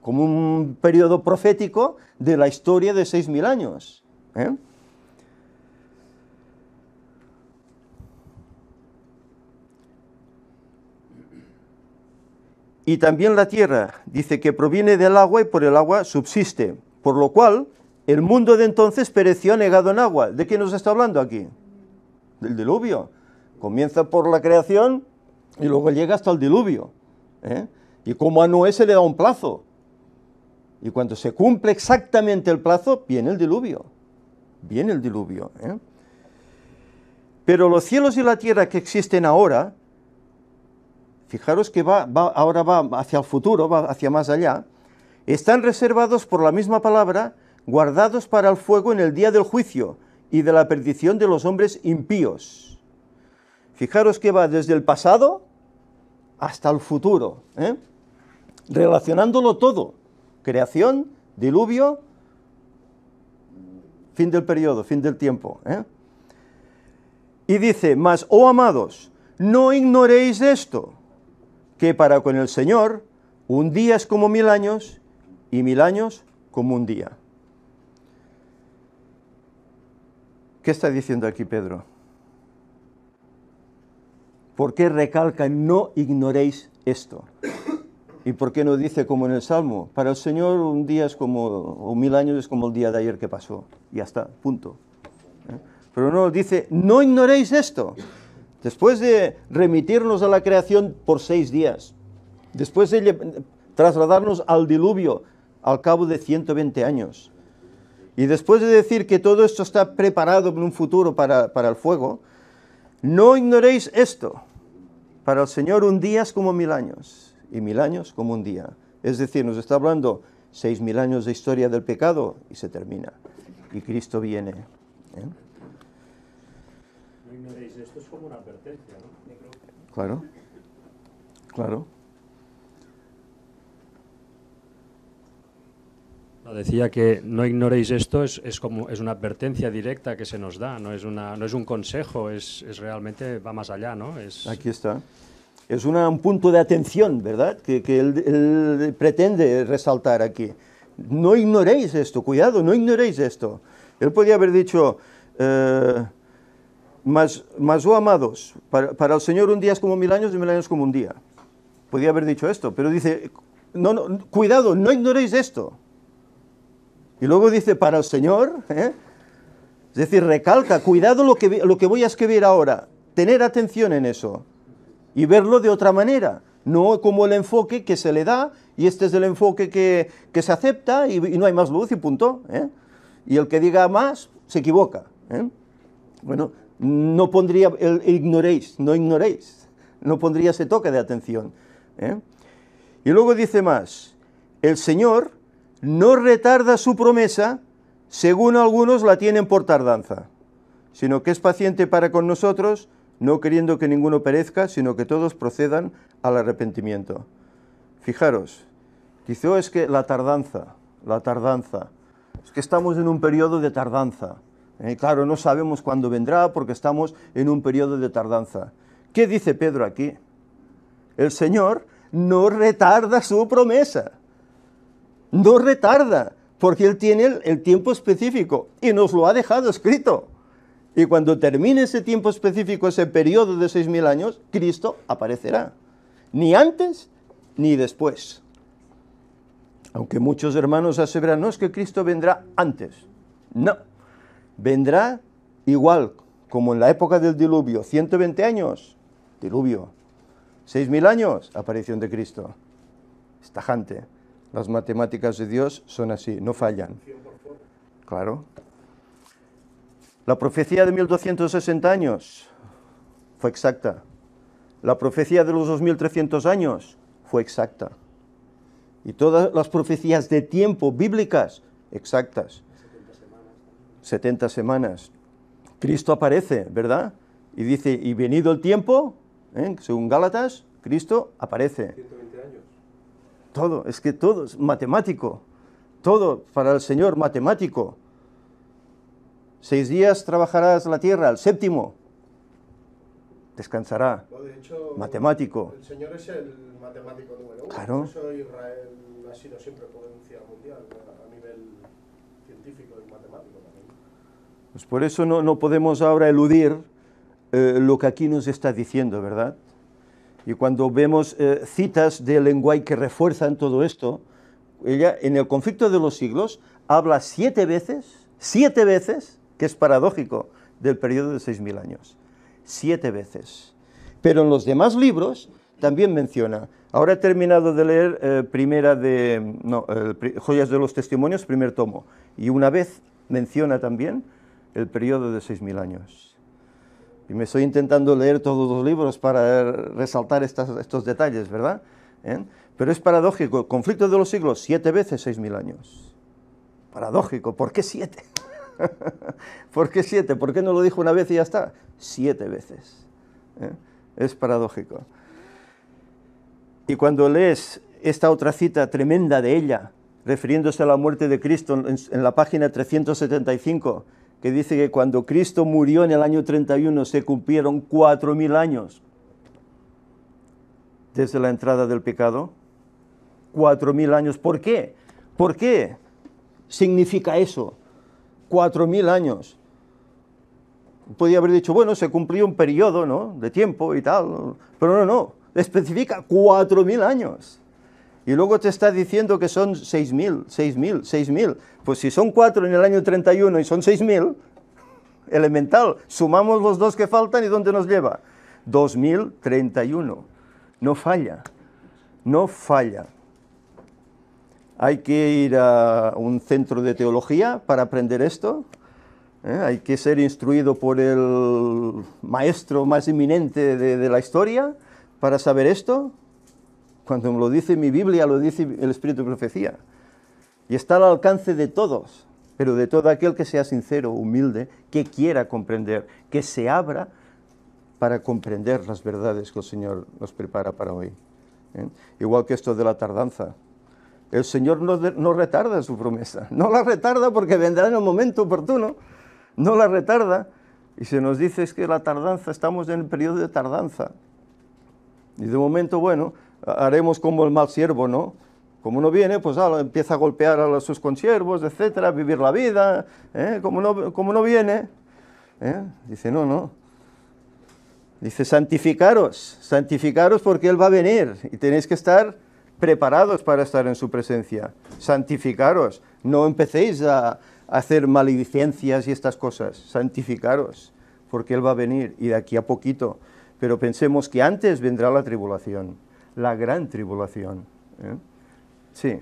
Como un periodo profético de la historia de seis mil años. ¿eh? Y también la tierra, dice que proviene del agua y por el agua subsiste. Por lo cual, el mundo de entonces pereció negado en agua. ¿De qué nos está hablando aquí? Del diluvio. Comienza por la creación y luego llega hasta el diluvio. ¿eh? Y como a Noé se le da un plazo. Y cuando se cumple exactamente el plazo, viene el diluvio. Viene el diluvio. ¿eh? Pero los cielos y la tierra que existen ahora, fijaros que ahora va hacia el futuro, va hacia más allá, están reservados por la misma palabra, guardados para el fuego en el día del juicio y de la perdición de los hombres impíos. Fijaros que va desde el pasado hasta el futuro, ¿eh? relacionándolo todo, creación, diluvio, fin del periodo, fin del tiempo. ¿eh? Y dice, mas, oh amados, no ignoréis esto, que para con el Señor un día es como mil años y mil años como un día. ¿Qué está diciendo aquí Pedro? ¿Por qué recalca no ignoréis esto? ¿Y por qué no dice como en el Salmo? Para el Señor un día es como, o mil años es como el día de ayer que pasó. Y ya está, punto. ¿Eh? Pero no dice, no ignoréis esto. Después de remitirnos a la creación por seis días, después de trasladarnos al diluvio, al cabo de 120 años. Y después de decir que todo esto está preparado en un futuro para, el fuego, no ignoréis esto. Para el Señor un día es como mil años y mil años como un día. Es decir, nos está hablando seis mil años de historia del pecado y se termina. Y Cristo viene. ¿eh? No ignoréis esto, es como una advertencia, ¿no? Claro, claro. decía que no ignoréis esto, es, como, es una advertencia directa que se nos da, no es, una, no es un consejo, es, realmente va más allá. ¿no? Es... Aquí está. Es un punto de atención, ¿verdad? Que, él, pretende resaltar aquí. No ignoréis esto, cuidado, no ignoréis esto. Él podía haber dicho, más eh, mas, oh amados, para, el Señor un día es como mil años y mil años como un día. Podía haber dicho esto, pero dice, no, no, cuidado, no ignoréis esto. Y luego dice, para el Señor, ¿eh? es decir, recalca, cuidado lo que, lo que voy a escribir ahora, tener atención en eso y verlo de otra manera, no como el enfoque que se le da y este es el enfoque que, se acepta y, no hay más luz y punto. ¿eh? Y el que diga más se equivoca. ¿eh? Bueno, no pondría ignoréis, no ignoréis, no pondría ese toque de atención. Y luego dice más, el Señor no retarda su promesa, según algunos la tienen por tardanza, sino que es paciente para con nosotros, no queriendo que ninguno perezca, sino que todos procedan al arrepentimiento. Fijaros, quizás es que la tardanza, la tardanza, es que estamos en un periodo de tardanza. Eh, claro, no sabemos cuándo vendrá porque estamos en un periodo de tardanza. ¿Qué dice Pedro aquí? El Señor no retarda su promesa no retarda, porque Él tiene el, tiempo específico y nos lo ha dejado escrito. Y cuando termine ese tiempo específico, ese periodo de 6.000 años, Cristo aparecerá. Ni antes ni después. Aunque muchos hermanos aseveran, no es que Cristo vendrá antes. No. Vendrá igual como en la época del diluvio. 120 años, diluvio. 6.000 años, aparición de Cristo. Estajante, las matemáticas de Dios son así, no fallan. Claro. La profecía de 1260 años fue exacta. La profecía de los 2300 años fue exacta. Y todas las profecías de tiempo bíblicas exactas. 70 semanas. Cristo aparece, ¿verdad? Y dice, y venido el tiempo, ¿eh? según Gálatas, Cristo aparece. 120 años. Todo, es que todo es matemático. Todo para el Señor matemático. Seis días trabajarás la tierra, el séptimo descansará. matemático. El Señor es el matemático número uno. Por eso Israel ha sido siempre potencia mundial a nivel científico y matemático también. Pues por eso no, podemos ahora eludir eh, lo que aquí nos está diciendo, ¿verdad? Y cuando vemos eh, citas de Lenguay que refuerzan todo esto, ella en el conflicto de los siglos habla siete veces, siete veces, que es paradójico, del periodo de seis mil años. Siete veces. Pero en los demás libros también menciona. Ahora he terminado de leer eh, primera de, eh, Joyas de los Testimonios, primer tomo. Y una vez menciona también el periodo de seis mil años. Y me estoy intentando leer todos los libros para resaltar estos detalles, ¿verdad? ¿Eh? Pero es paradójico, conflicto de los siglos, siete veces seis mil años. Paradójico, ¿por qué siete? <laughs> ¿Por qué siete? ¿Por qué no lo dijo una vez y ya está? Siete veces. ¿eh? Es paradójico. Y cuando lees esta otra cita tremenda de ella, refiriéndose a la muerte de Cristo en la página 375, que dice que cuando Cristo murió en el año 31 se cumplieron 4.000 años desde la entrada del pecado. 4.000 años. ¿Por qué? ¿Por qué significa eso? 4.000 años. Podría haber dicho, bueno, se cumplió un periodo ¿no? de tiempo y tal, pero no, no, especifica 4.000 años. Y luego te está diciendo que son 6.000, 6.000, 6.000. Pues si son cuatro en el año 31 y son 6.000, elemental, sumamos los dos que faltan y ¿dónde nos lleva? 2031. No falla, no falla. Hay que ir a un centro de teología para aprender esto. ¿eh? Hay que ser instruido por el maestro más eminente de, la historia para saber esto. Cuando me lo dice mi Biblia, lo dice el Espíritu de Profecía y está al alcance de todos, pero de todo aquel que sea sincero, humilde, que quiera comprender, que se abra para comprender las verdades que el Señor nos prepara para hoy. ¿eh? Igual que esto de la tardanza. El Señor no, retarda su promesa, no la retarda porque vendrá en el momento oportuno, no la retarda. Y se nos dice es que la tardanza, estamos en el periodo de tardanza. Y de momento, bueno, haremos como el mal siervo, ¿no? Como no viene, pues ah, empieza a golpear a sus consiervos, etcétera, vivir la vida. ¿eh? Como, no, como no viene, ¿eh? dice, no, no. Dice, santificaros, santificaros porque Él va a venir y tenéis que estar preparados para estar en su presencia. Santificaros, no empecéis a, hacer maledicencias y estas cosas. Santificaros, porque Él va a venir y de aquí a poquito. Pero pensemos que antes vendrá la tribulación, la gran tribulación. ¿eh? Sí.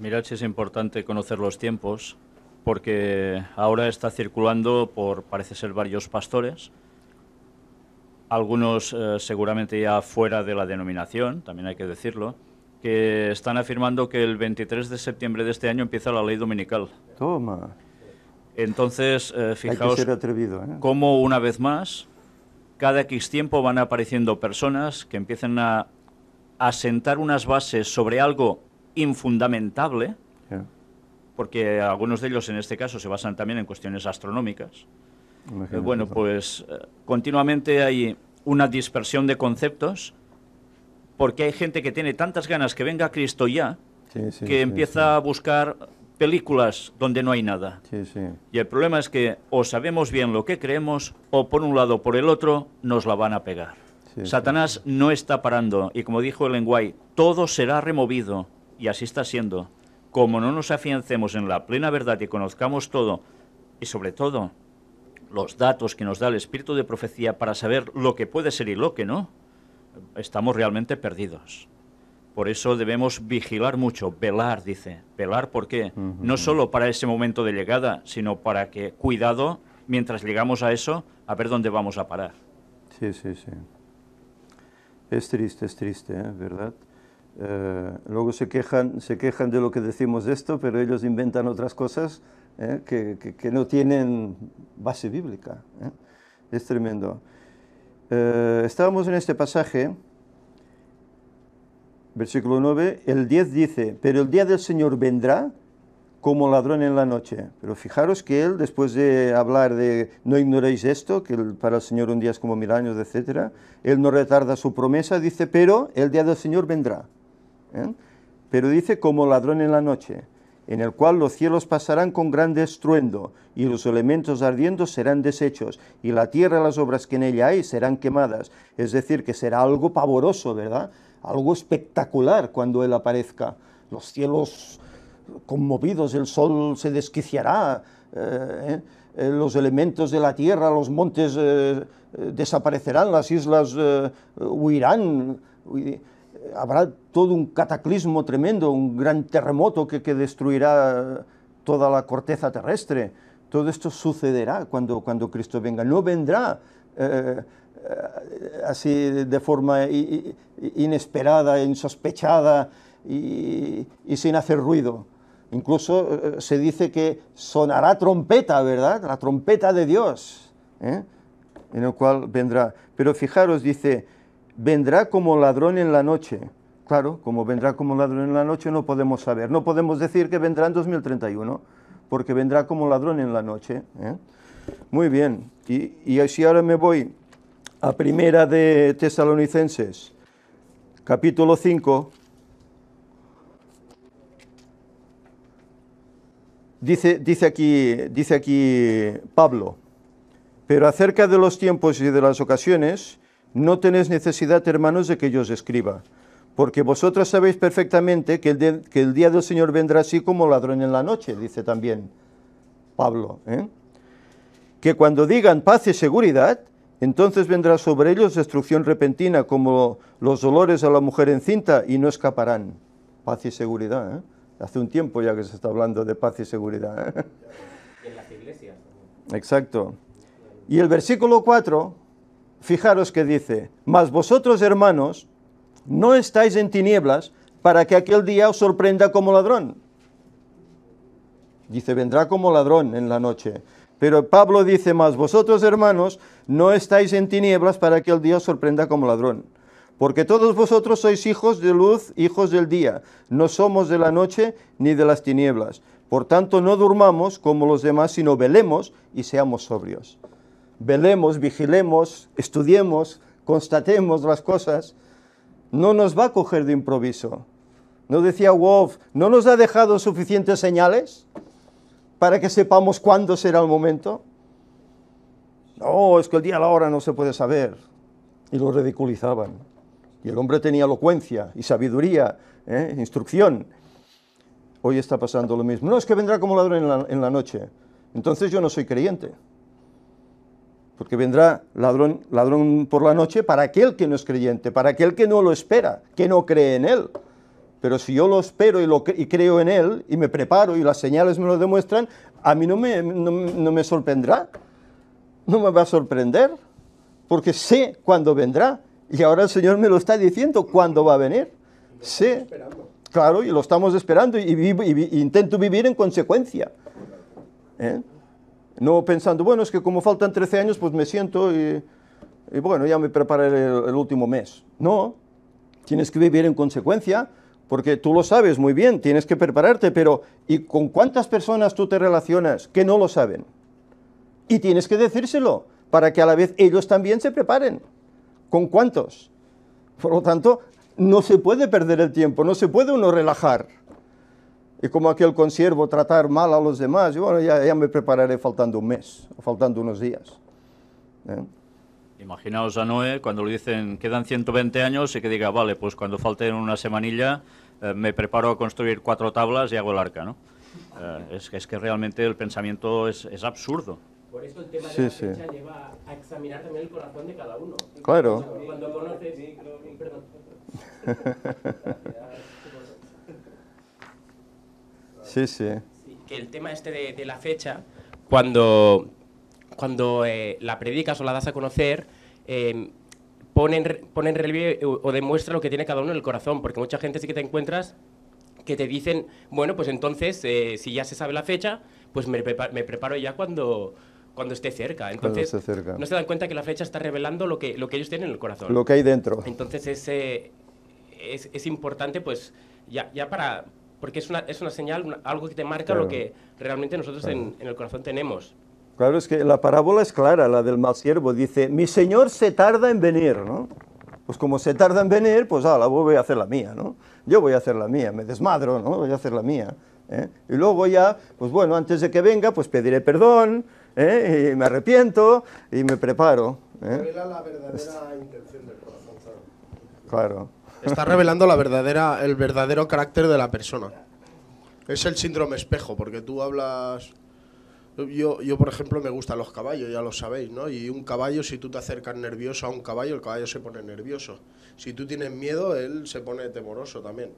Mirad si es importante conocer los tiempos, porque ahora está circulando por, parece ser, varios pastores, algunos eh, seguramente ya fuera de la denominación, también hay que decirlo, que están afirmando que el 23 de septiembre de este año empieza la ley dominical. Toma. Entonces, fíjate eh, fijaos ¿eh? cómo una vez más, cada X tiempo van apareciendo personas que empiezan a asentar unas bases sobre algo infundamentable, porque algunos de ellos en este caso se basan también en cuestiones astronómicas. bueno, pues eh, continuamente hay una dispersión de conceptos porque hay gente que tiene tantas ganas que venga Cristo ya que empieza a buscar películas donde no hay nada. Y el problema es que o sabemos bien lo que creemos o por un lado o por el otro nos la van a pegar. Satanás no está parando y como dijo el lenguaje, todo será removido y así está siendo. Como no nos afiancemos en la plena verdad y conozcamos todo, y sobre todo los datos que nos da el espíritu de profecía para saber lo que puede ser y lo que no, estamos realmente perdidos. Por eso debemos vigilar mucho, velar, dice. Velar, ¿por qué? No solo para ese momento de llegada, sino para que, cuidado, mientras llegamos a eso, a ver dónde vamos a parar. Sí, sí, sí. Es triste, es triste, ¿eh? ¿verdad? Eh, luego se quejan, se quejan de lo que decimos de esto, pero ellos inventan otras cosas eh, que, no tienen base bíblica. Eh. Es tremendo. estábamos en este pasaje, versículo 9, el 10 dice, pero el día del Señor vendrá como ladrón en la noche. Pero fijaros que él, después de hablar de no ignoréis esto, que para el Señor un día es como mil años, etc., él no retarda su promesa, dice, pero el día del Señor vendrá ¿eh? Pero dice como ladrón en la noche, en el cual los cielos pasarán con grande estruendo, y los elementos ardiendo serán deshechos, y la tierra y las obras que en ella hay serán quemadas. Es decir, que será algo pavoroso, ¿verdad? Algo espectacular cuando Él aparezca. Los cielos conmovidos, el sol se desquiciará, eh, eh, los elementos de la tierra, los montes desaparecerán, las islas huirán habrá todo un cataclismo tremendo, un gran terremoto que, destruirá eh, toda la corteza terrestre. Todo esto sucederá cuando, cuando Cristo venga. No vendrá eh, eh, así de forma inesperada, insospechada y, sin hacer ruido. Incluso se dice que sonará trompeta, ¿verdad? La trompeta de Dios, en el cual vendrá. Pero fijaros, dice, vendrá como ladrón en la noche. Claro, como vendrá como ladrón en la noche no podemos saber. No podemos decir que vendrá en 2031, porque vendrá como ladrón en la noche. ¿eh? Muy bien. Y, si ahora me voy a Primera de Tesalonicenses, capítulo 5, dice, aquí, dice aquí Pablo, pero acerca de los tiempos y de las ocasiones, no tenéis necesidad, hermanos, de que yo os escriba, porque vosotras sabéis perfectamente que el, día del Señor vendrá así como ladrón en la noche, dice también Pablo. ¿eh? Que cuando digan paz y seguridad, entonces vendrá sobre ellos destrucción repentina, como los dolores a la mujer encinta, y no escaparán. Paz y seguridad. ¿eh? Hace un tiempo ya que se está hablando de paz y seguridad. ¿eh? en las iglesias. Exacto. Y el versículo 4 fijaros que dice, mas vosotros hermanos no estáis en tinieblas para que aquel día os sorprenda como ladrón. Dice, vendrá como ladrón en la noche. Pero Pablo dice, mas vosotros hermanos no estáis en tinieblas para que el día os sorprenda como ladrón. Porque todos vosotros sois hijos de luz, hijos del día. No somos de la noche ni de las tinieblas. Por tanto, no durmamos como los demás, sino velemos y seamos sobrios velemos, vigilemos, estudiemos, constatemos las cosas, no nos va a coger de improviso. ¿No decía Wolf, no nos ha dejado suficientes señales para que sepamos cuándo será el momento? No, es que el día a la hora no se puede saber. Y lo ridiculizaban. Y el hombre tenía elocuencia y sabiduría, ¿eh? instrucción. Hoy está pasando lo mismo. No, es que vendrá como ladrón en la noche. Entonces yo no soy creyente porque vendrá ladrón, ladrón por la noche para aquel que no es creyente, para aquel que no lo espera, que no cree en él. Pero si yo lo espero y, lo, y creo en él y me preparo y las señales me lo demuestran, a mí no me, no, me sorprenderá, no me va a sorprender, porque sé cuándo vendrá. Y ahora el Señor me lo está diciendo, cuándo va a venir. Sé, claro, y lo estamos esperando y, intento vivir en consecuencia. ¿Eh? No pensando, bueno, es que como faltan 13 años, pues me siento y, bueno, ya me preparé el último mes. No, tienes que vivir en consecuencia, porque tú lo sabes muy bien, tienes que prepararte, pero ¿y con cuántas personas tú te relacionas que no lo saben? Y tienes que decírselo, para que a la vez ellos también se preparen. ¿Con cuántos? Por lo tanto, no se puede perder el tiempo, no se puede uno relajar y como aquel consiervo tratar mal a los demás, y bueno, ya, me prepararé faltando un mes, o faltando unos días. ¿eh? Imaginaos a Noé cuando le dicen quedan 120 años y que diga, vale, pues cuando falten una semanilla eh, me preparo a construir cuatro tablas y hago el arca, ¿no? Eh, es, que realmente el pensamiento es, absurdo. Por eso el tema de la fecha lleva a examinar también el corazón de cada uno. Claro. Cuando Perdón. <laughs> Sí, sí. Que el tema este de, la fecha, cuando, cuando eh, la predicas o la das a conocer, em, pone, en, pone relieve o, demuestra lo que tiene cada uno en el corazón, porque mucha gente sí que te encuentras que te dicen, bueno, pues entonces, eh, si ya se sabe la fecha, pues me, preparo, ya cuando, cuando esté cerca. Entonces, no se dan cuenta que la fecha está revelando lo que, lo que ellos tienen en el corazón. Lo que hay dentro. Entonces, es, es, es importante, pues, ya, ya para, porque es una, es una señal, algo que te marca lo que realmente nosotros en, el corazón tenemos. Claro, es que la parábola es clara, la del mal siervo. Dice, mi señor se tarda en venir, ¿no? Pues como se tarda en venir, pues a la voy a hacer la mía, ¿no? Yo voy a hacer la mía, me desmadro, ¿no? Voy a hacer la mía. ¿eh? Y luego ya, pues bueno, antes de que venga, pues pediré perdón, ¿eh? y me arrepiento, y me preparo. ¿eh? la verdadera intención del corazón, Claro. Está revelando la verdadera, el verdadero carácter de la persona. Es el síndrome espejo, porque tú hablas... Yo, yo, por ejemplo, me gustan los caballos, ya lo sabéis, ¿no? Y un caballo, si tú te acercas nervioso a un caballo, el caballo se pone nervioso. Si tú tienes miedo, él se pone temoroso también.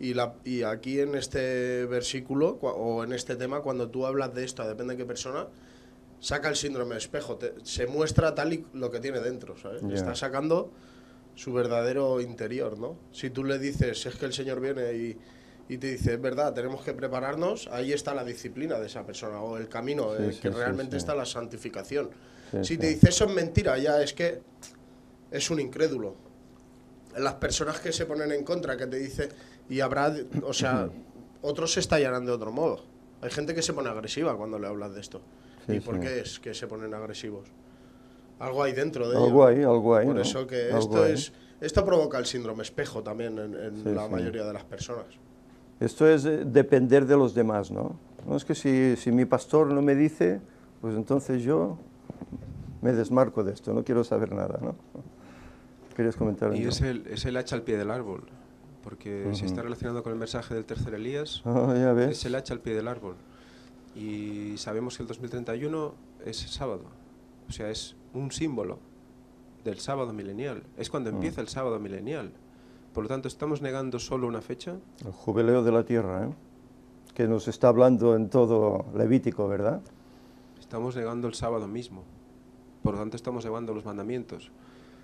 Y, la, y aquí en este versículo, o en este tema, cuando tú hablas de esto, depende de qué persona, saca el síndrome espejo, se muestra tal y lo que tiene dentro, ¿sabes? Está sacando su verdadero interior, ¿no? Si tú le dices, es que el Señor viene y, te dice, es verdad, tenemos que prepararnos, ahí está la disciplina de esa persona o el camino que realmente está la santificación. si te dice eso es mentira, ya es que es un incrédulo. Las personas que se ponen en contra, que te dicen, y habrá, o sea, <clears throat> otros se estallarán de otro modo. Hay gente que se pone agresiva cuando le hablas de esto. ¿Y por qué es que se ponen agresivos? Algo hay dentro de Algo hay, algo hay. Por eso que esto es... Esto provoca el síndrome espejo también en, la mayoría de las personas. Esto es eh, depender de los demás, ¿no? No es que si, si mi pastor no me dice, pues entonces yo me desmarco de esto, no quiero saber nada, ¿no? ¿Querías comentar? Y es el, es el, hacha al pie del árbol, porque si está relacionado con el mensaje del tercer Elías, ah, es el hacha al pie del árbol. Y sabemos que el 2031 es sábado, o sea, es un símbolo del sábado milenial. Es cuando mm. empieza el sábado milenial. Por lo tanto, estamos negando solo una fecha. El jubileo de la tierra, ¿eh? que nos está hablando en todo Levítico, ¿verdad? Estamos negando el sábado mismo. Por lo tanto, estamos negando los mandamientos.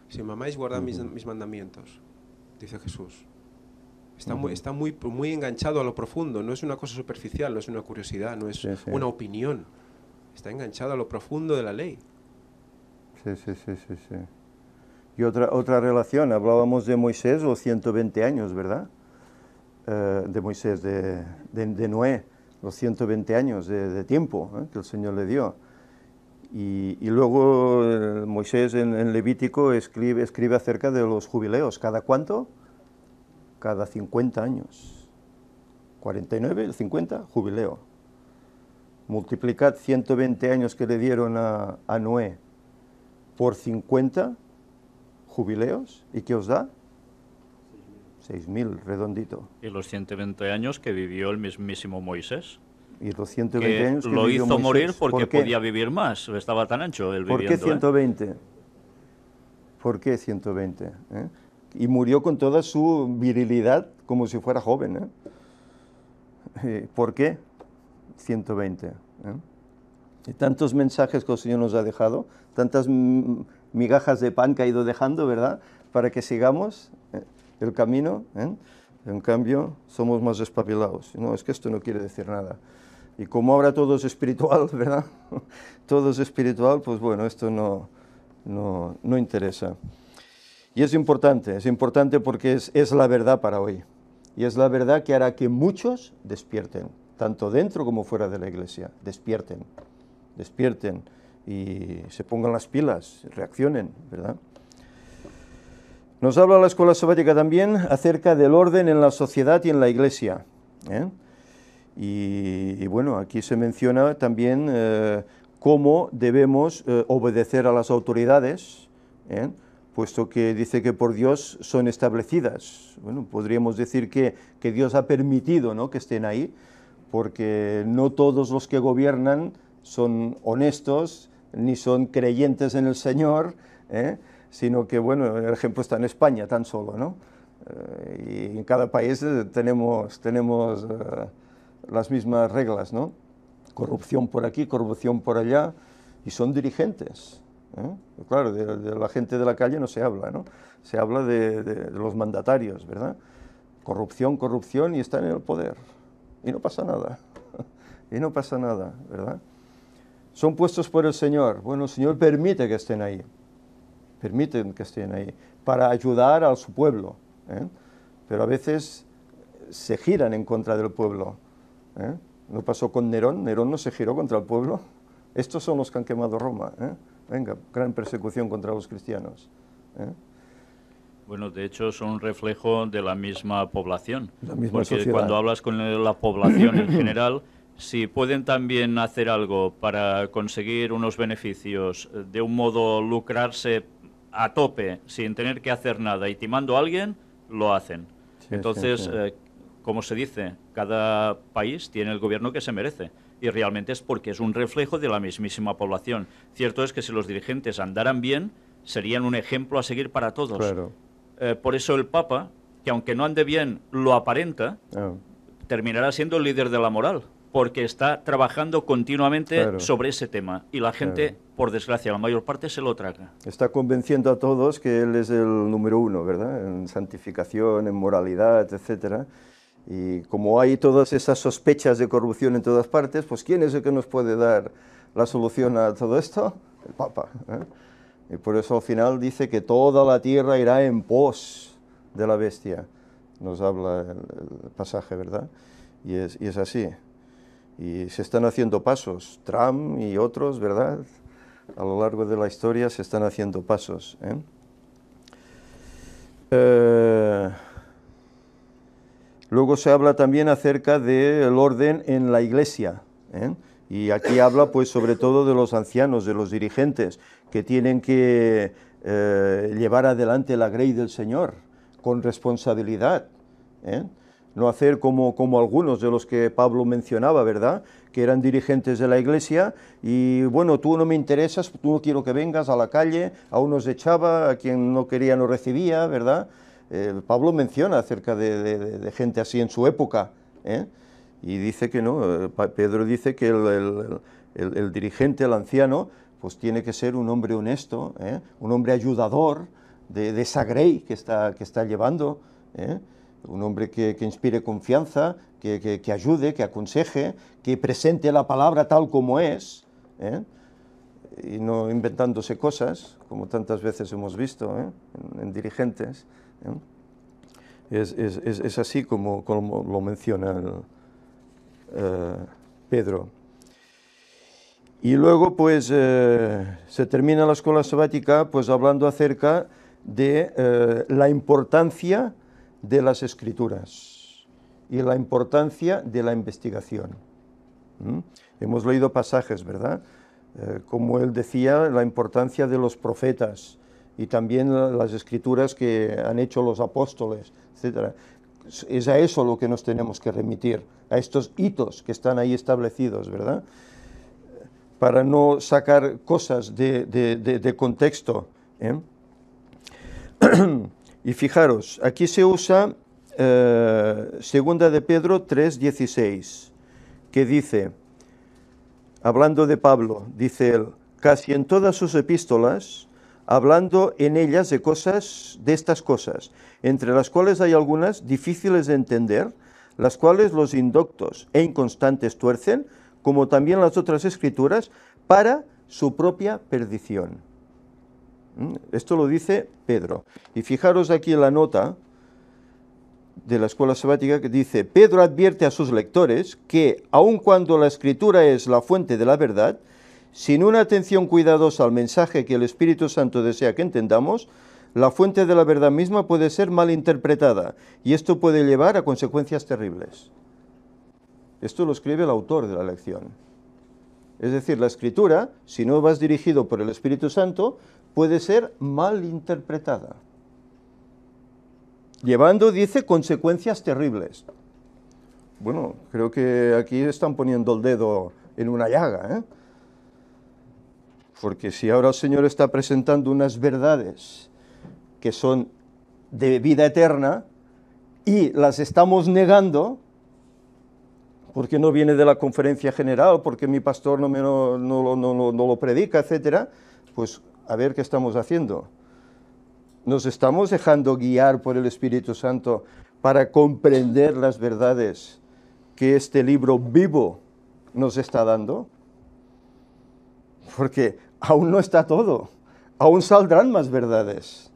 Si mamáis, amáis, guardad mis, mandamientos, dice Jesús. Está, muy, está muy, muy enganchado a lo profundo, no es una cosa superficial, no es una curiosidad, no es una opinión. Está enganchado a lo profundo de la ley. Sí, sí, sí, sí, sí. Y otra, otra relación, hablábamos de Moisés, los 120 años, ¿verdad? Eh, de Moisés, de, de, Noé, los 120 años de, tiempo ¿eh? que el Señor le dio. Y, luego eh, Moisés en, Levítico escribe, escribe, acerca de los jubileos. ¿Cada cuánto? Cada 50 años. 49, 50, jubileo. Multiplicad 120 años que le dieron a, a Noé por 50 jubileos. ¿Y qué os da? 6.000, redondito. Y los 120 años que vivió el mismísimo Moisés. Y los 120 años que Lo hizo morir porque podía vivir más, estaba tan ancho el ¿Por qué 120? ¿eh? ¿Por qué 120? ¿Eh? Y murió con toda su virilidad como si fuera joven. ¿eh? ¿Por qué 120? tantos mensajes que el Señor nos ha dejado, tantas migajas de pan que ha ido dejando, ¿verdad? Para que sigamos eh, el camino. ¿eh? En cambio, somos más despapilados. No, es que esto no quiere decir nada. Y como ahora todo es espiritual, <laughs> ¿verdad? todo es espiritual, pues bueno, esto no, no, no, interesa. Y es importante, es importante porque es, es la verdad para hoy. Y es la verdad que hará que muchos despierten, tanto dentro como fuera de la iglesia, despierten despierten y se pongan las pilas, reaccionen, ¿verdad? Nos habla la escuela sabática también acerca del orden en la sociedad y en la iglesia. ¿eh? Y, bueno, aquí se menciona también eh, cómo debemos eh, obedecer a las autoridades, puesto que dice que por Dios son establecidas. Bueno, podríamos decir que, Dios ha permitido que estén ahí, porque no todos los que gobiernan son honestos, ni son creyentes en el Señor, ¿eh? sino que, bueno, el ejemplo está en España tan solo, ¿no? Eh, y en cada país eh, tenemos, tenemos las mismas reglas, ¿no? Corrupción por aquí, corrupción por allá, y son dirigentes. Claro, de, la gente de la calle no se habla, ¿no? Se habla de los mandatarios, ¿verdad? Corrupción, corrupción, y están en el poder. Y no pasa nada. <laughs> y no pasa nada, ¿verdad? son puestos por el Señor. Bueno, el Señor permite que estén ahí, Permite que estén ahí, para ayudar a su pueblo. ¿eh? Pero a veces se giran en contra del pueblo. ¿eh? No pasó con Nerón, Nerón no se giró contra el pueblo. Estos son los que han quemado Roma. ¿eh? Venga, gran persecución contra los cristianos. Bueno, de hecho son un reflejo de la misma población. porque cuando hablas con la población en <coughs> general, si pueden también hacer algo para conseguir unos beneficios eh, de un modo lucrarse a tope sin tener que hacer nada y timando a alguien, lo hacen. Entonces, eh, como se dice, cada país tiene el gobierno que se merece y realmente es porque es un reflejo de la mismísima población. Cierto es que si los dirigentes andaran bien, serían un ejemplo a seguir para todos. Eh, por eso el Papa, que aunque no ande bien, lo aparenta, ah. terminará siendo el líder de la moral porque está trabajando continuamente sobre ese tema y la gente, por desgracia, la mayor parte se lo traga. Está convenciendo a todos que él es el número uno, ¿verdad? En santificación, en moralidad, etcétera. Y como hay todas esas sospechas de corrupción en todas partes, pues ¿quién es el que nos puede dar la solución a todo esto? El Papa. ¿eh? Y por eso al final dice que toda la tierra irá en pos de la bestia. Nos habla el, pasaje, ¿verdad? y es así. Y se están haciendo pasos, Trump y otros, ¿verdad? A lo largo de la historia se están haciendo pasos. ¿eh? Eh, luego se habla también acerca del orden en la iglesia. ¿eh? Y aquí habla pues sobre todo de los ancianos, de los dirigentes, que tienen que llevar adelante la grey del Señor con responsabilidad. ¿eh? no hacer como, como algunos de los que Pablo mencionaba, ¿verdad? Que eran dirigentes de la iglesia y bueno, tú no me interesas, tú no quiero que vengas a la calle, a unos echaba, a quien no quería no recibía, ¿verdad? Eh, Pablo menciona acerca de, gente así en su época ¿eh? y dice que no, eh, Pedro dice que el, dirigente, el anciano, pues tiene que ser un hombre honesto, un hombre ayudador de, de, esa grey que está, que está llevando un hombre que, inspire confianza, que, ayude, que aconseje, que presente la palabra tal como es, ¿eh? y no inventándose cosas, como tantas veces hemos visto ¿eh? en, dirigentes. ¿eh? Es, así como, lo menciona Pedro. Y luego, pues, se termina la escuela sabática, pues, hablando acerca de la importancia de las escrituras y la importancia de la investigación. Hemos leído pasajes, ¿verdad? Eh, como él decía, la importancia de los profetas y también las escrituras que han hecho los apóstoles, etc. Es a eso lo que nos tenemos que remitir, a estos hitos que están ahí establecidos, ¿verdad? Para no sacar cosas de, contexto. ¿eh? <clears throat> <coughs> Y fijaros, aquí se usa eh, segunda de Pedro 3:16, que dice, hablando de Pablo, dice él, casi en todas sus epístolas, hablando en ellas de cosas, de estas cosas, entre las cuales hay algunas difíciles de entender, las cuales los indoctos e inconstantes tuercen, como también las otras escrituras, para su propia perdición. Mm, esto lo dice Pedro. Y fijaros aquí en la nota de la escuela sabática que dice, Pedro advierte a sus lectores que, aun cuando la escritura es la fuente de la verdad, sin una atención cuidadosa al mensaje que el Espíritu Santo desea que entendamos, la fuente de la verdad misma puede ser mal interpretada y esto puede llevar a consecuencias terribles. Esto lo escribe el autor de la lección. Es decir, la escritura, si no vas dirigido por el Espíritu Santo, puede ser mal interpretada, llevando, dice, consecuencias terribles. Bueno, creo que aquí están poniendo el dedo en una llaga, ¿eh? Porque si ahora el Señor está presentando unas verdades que son de vida eterna y las estamos negando, porque no viene de la conferencia general, porque mi pastor no, no, no lo predica, etc., pues a ver qué estamos haciendo. Nos estamos dejando guiar por el Espíritu Santo para comprender las verdades que este libro vivo nos está dando. Porque aún no está todo, aún saldrán más verdades.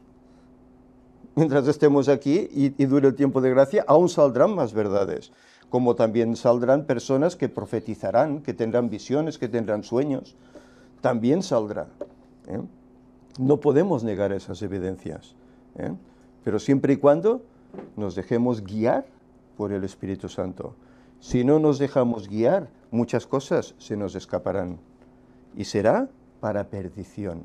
Mientras estemos aquí y, dure el tiempo de gracia, aún saldrán más verdades como también saldrán personas que profetizarán, que tendrán visiones, que tendrán sueños, también saldrá. ¿eh? No podemos negar esas evidencias, ¿eh? pero siempre y cuando nos dejemos guiar por el Espíritu Santo. Si no nos dejamos guiar, muchas cosas se nos escaparán y será para perdición.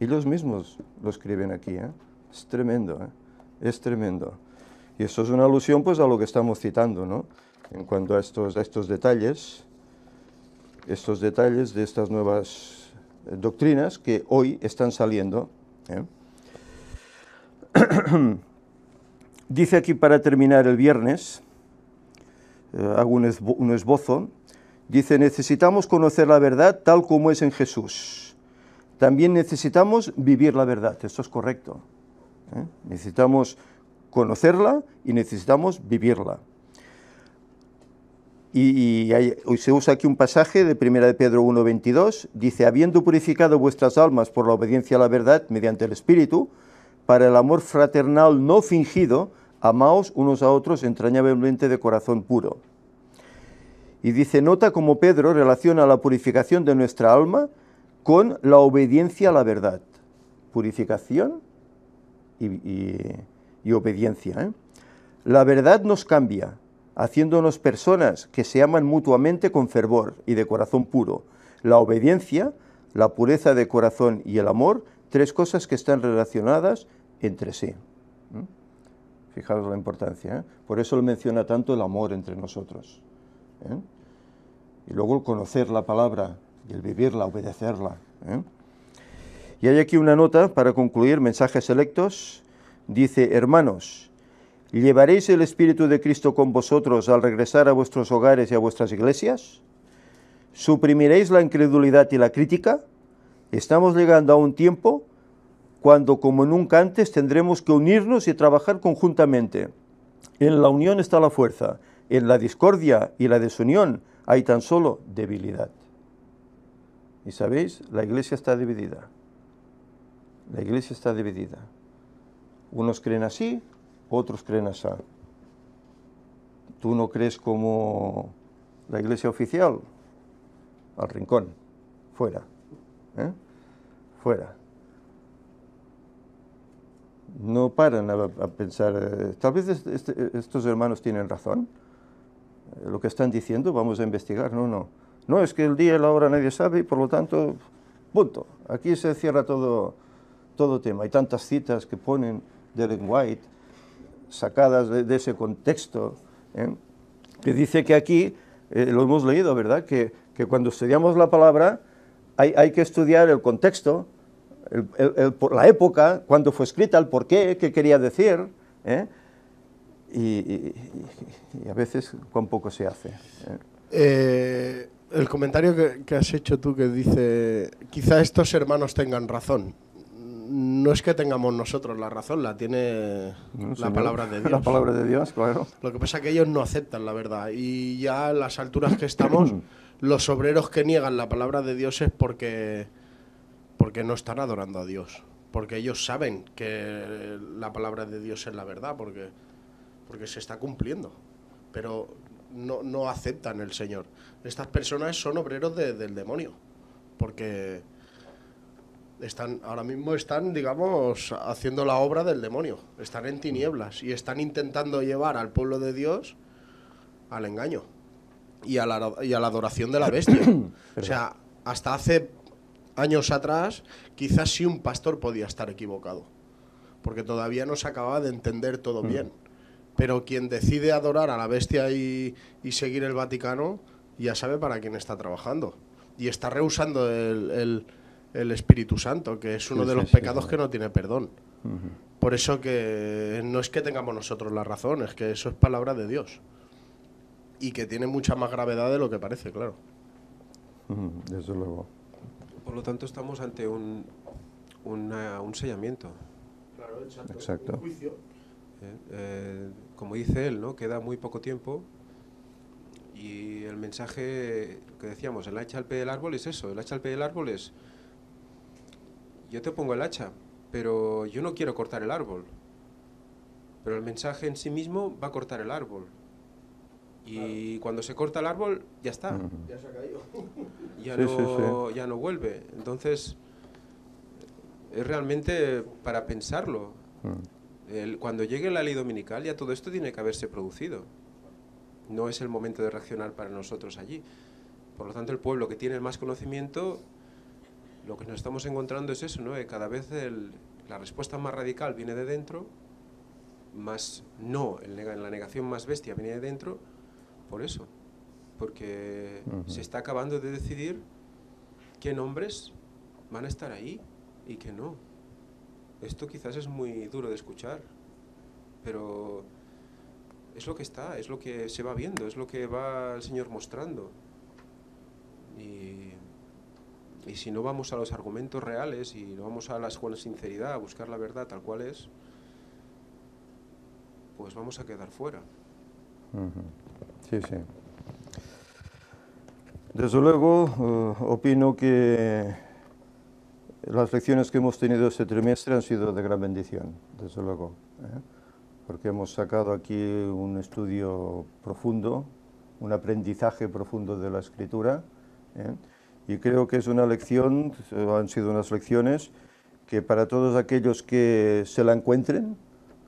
Y los mismos lo escriben aquí, ¿eh? es tremendo, ¿eh? es tremendo. Y esto es una alusión pues a lo que estamos citando, ¿no? En cuanto a estos, a estos detalles, estos detalles de estas nuevas doctrinas que hoy están saliendo. ¿eh? <clears throat> Dice aquí para terminar el viernes, eh, hago un, esbozo, dice, necesitamos conocer la verdad tal como es en Jesús. También necesitamos vivir la verdad, esto es correcto. ¿eh? Necesitamos conocerla y necesitamos vivirla. Y, hoy se usa aquí un pasaje de 1 de Pedro 1.22, dice, habiendo purificado vuestras almas por la obediencia a la verdad mediante el Espíritu, para el amor fraternal no fingido, amaos unos a otros entrañablemente de corazón puro. Y dice, nota como Pedro relaciona la purificación de nuestra alma con la obediencia a la verdad. Purificación y, obediencia. ¿eh? La verdad nos cambia, haciéndonos personas que se aman mutuamente con fervor y de corazón puro. La obediencia, la pureza de corazón y el amor, tres cosas que están relacionadas entre sí. Fijaros la importancia. ¿eh? Por eso él menciona tanto el amor entre nosotros. ¿eh? Y luego el conocer la palabra y el vivirla, obedecerla. ¿eh? Y hay aquí una nota para concluir, mensajes selectos. Dice, hermanos, ¿Llevaréis el Espíritu de Cristo con vosotros al regresar a vuestros hogares y a vuestras iglesias? ¿Suprimiréis la incredulidad y la crítica? Estamos llegando a un tiempo cuando como nunca antes tendremos que unirnos y trabajar conjuntamente. En la unión está la fuerza, en la discordia y la desunión hay tan solo debilidad. Y sabéis, la iglesia está dividida. La iglesia está dividida. Unos creen así, otros creen así. Tú no crees como la iglesia oficial, al rincón, fuera, ¿eh? fuera. No paran a, pensar, eh, tal vez este, este, estos hermanos tienen razón, eh, lo que están diciendo, vamos a investigar, no, no. No, es que el día y la hora nadie sabe y por lo tanto, punto. Aquí se cierra todo, todo tema. Hay tantas citas que ponen de Ellen White, sacadas de, ese contexto, ¿eh? que dice que aquí, eh, lo hemos leído, ¿verdad?, que, cuando estudiamos la palabra hay, que estudiar el contexto, la época, cuándo fue escrita, el por qué, qué quería decir, ¿eh? y, a veces cuán poco se hace. el comentario que, que has hecho tú que dice, quizá estos hermanos tengan razón no es que tengamos nosotros la razón, la tiene la palabra de <laughs> Dios. La palabra de Dios, claro. Lo que pasa es que ellos no aceptan la verdad y ya a las alturas que estamos, <coughs> los obreros que niegan la palabra de Dios es porque, porque no están adorando a Dios, porque ellos saben que la palabra de Dios es la verdad, porque, porque se está cumpliendo, pero no, aceptan el Señor. Estas personas son obreros del demonio, porque están ahora mismo están, digamos, haciendo la obra del demonio. Están en tinieblas y están intentando llevar al pueblo de Dios al engaño y a la, adoración de la bestia. <coughs> o sea, hasta hace años atrás, quizás sí un pastor podía estar equivocado, porque todavía no se acababa de entender todo mm. bien. Pero quien decide adorar a la bestia y, seguir el Vaticano, ya sabe para quién está trabajando. Y está rehusando el el Espíritu Santo, que es uno de los pecados que no tiene perdón. Por eso que no es que tengamos nosotros la razón, es que eso es palabra de Dios. Y que tiene mucha más gravedad de lo que parece, claro. Desde luego. Por lo tanto, estamos ante un, un sellamiento. Claro, exacto. juicio. Eh, eh, como dice él, ¿no? queda muy poco tiempo y el mensaje que decíamos, el hacha al pie del árbol es eso, el hacha al pie del árbol es yo te pongo el hacha, pero yo no quiero cortar el árbol. Pero el mensaje en sí mismo va a cortar el árbol. Y cuando se corta el árbol, ya está. Ya se ha caído. <laughs> ya, no, ya no vuelve. Entonces, es realmente para pensarlo. Mm. cuando llegue la ley dominical, ya todo esto tiene que haberse producido. No es el momento de reaccionar para nosotros allí. Por lo tanto, el pueblo que tiene más conocimiento lo que nos estamos encontrando es eso, ¿no? Eh, cada vez la respuesta más radical viene de dentro, más no, la negación más bestia viene de dentro, por eso, porque se está acabando de decidir qué nombres van a estar ahí y qué no. Esto quizás es muy duro de escuchar, pero es lo que está, es lo que se va viendo, es lo que va el Señor mostrando. Y y si no vamos a los argumentos reales y no vamos a las con sinceridad, a buscar la verdad tal cual es, pues vamos a quedar fuera. Sí, sí. Desde luego, eh, opino que las lecciones que hemos tenido este trimestre han sido de gran bendición, desde luego, ¿eh? porque hemos sacado aquí un estudio profundo, un aprendizaje profundo de la escritura. ¿eh? y creo que es una lección, han sido unas lecciones que para todos aquellos que se la encuentren,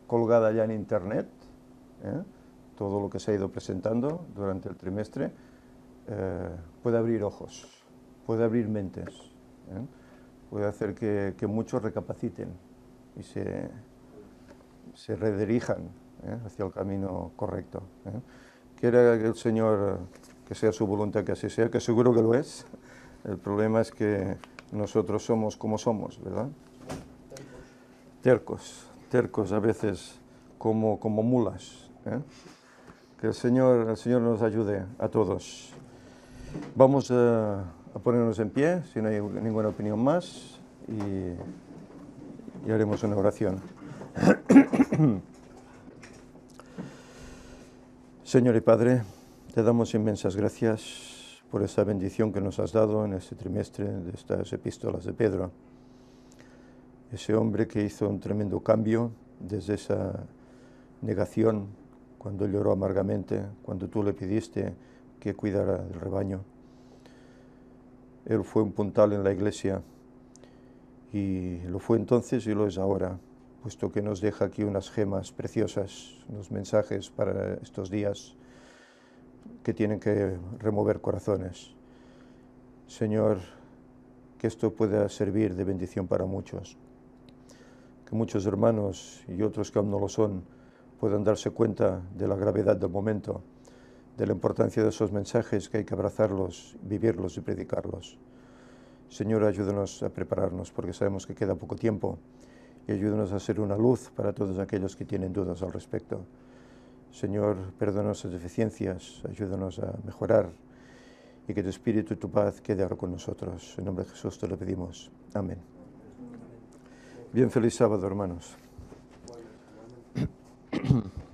colgada ya en internet, ¿eh? todo lo que se ha ido presentando durante el trimestre, eh, puede abrir ojos, puede abrir mentes, ¿eh? puede hacer que, muchos recapaciten y se, se redirijan hacia el camino correcto. Quiera que el Señor, que sea su voluntad que así sea, que seguro que lo es, el problema es que nosotros somos como somos, ¿verdad? Tercos, tercos a veces como, como mulas. ¿eh? Que el Señor, el Señor nos ayude a todos. Vamos a, a ponernos en pie, si no hay ninguna opinión más, y, y haremos una oración. <coughs> Señor y Padre, te damos inmensas gracias por esa bendición que nos has dado en este trimestre de estas epístolas de Pedro. Ese hombre que hizo un tremendo cambio desde esa negación, cuando lloró amargamente, cuando tú le pidiste que cuidara del rebaño. Él fue un puntal en la iglesia y lo fue entonces y lo es ahora, puesto que nos deja aquí unas gemas preciosas, unos mensajes para estos días que tienen que remover corazones. Señor, que esto pueda servir de bendición para muchos. Que muchos hermanos y otros que aún no lo son puedan darse cuenta de la gravedad del momento, de la importancia de esos mensajes que hay que abrazarlos, vivirlos y predicarlos. Señor, ayúdanos a prepararnos porque sabemos que queda poco tiempo y ayúdanos a ser una luz para todos aquellos que tienen dudas al respecto. Señor, perdona nuestras deficiencias, ayúdanos a mejorar y que tu espíritu y tu paz quede ahora con nosotros. En nombre de Jesús te lo pedimos. Amén. Bien feliz sábado, hermanos. <clears throat>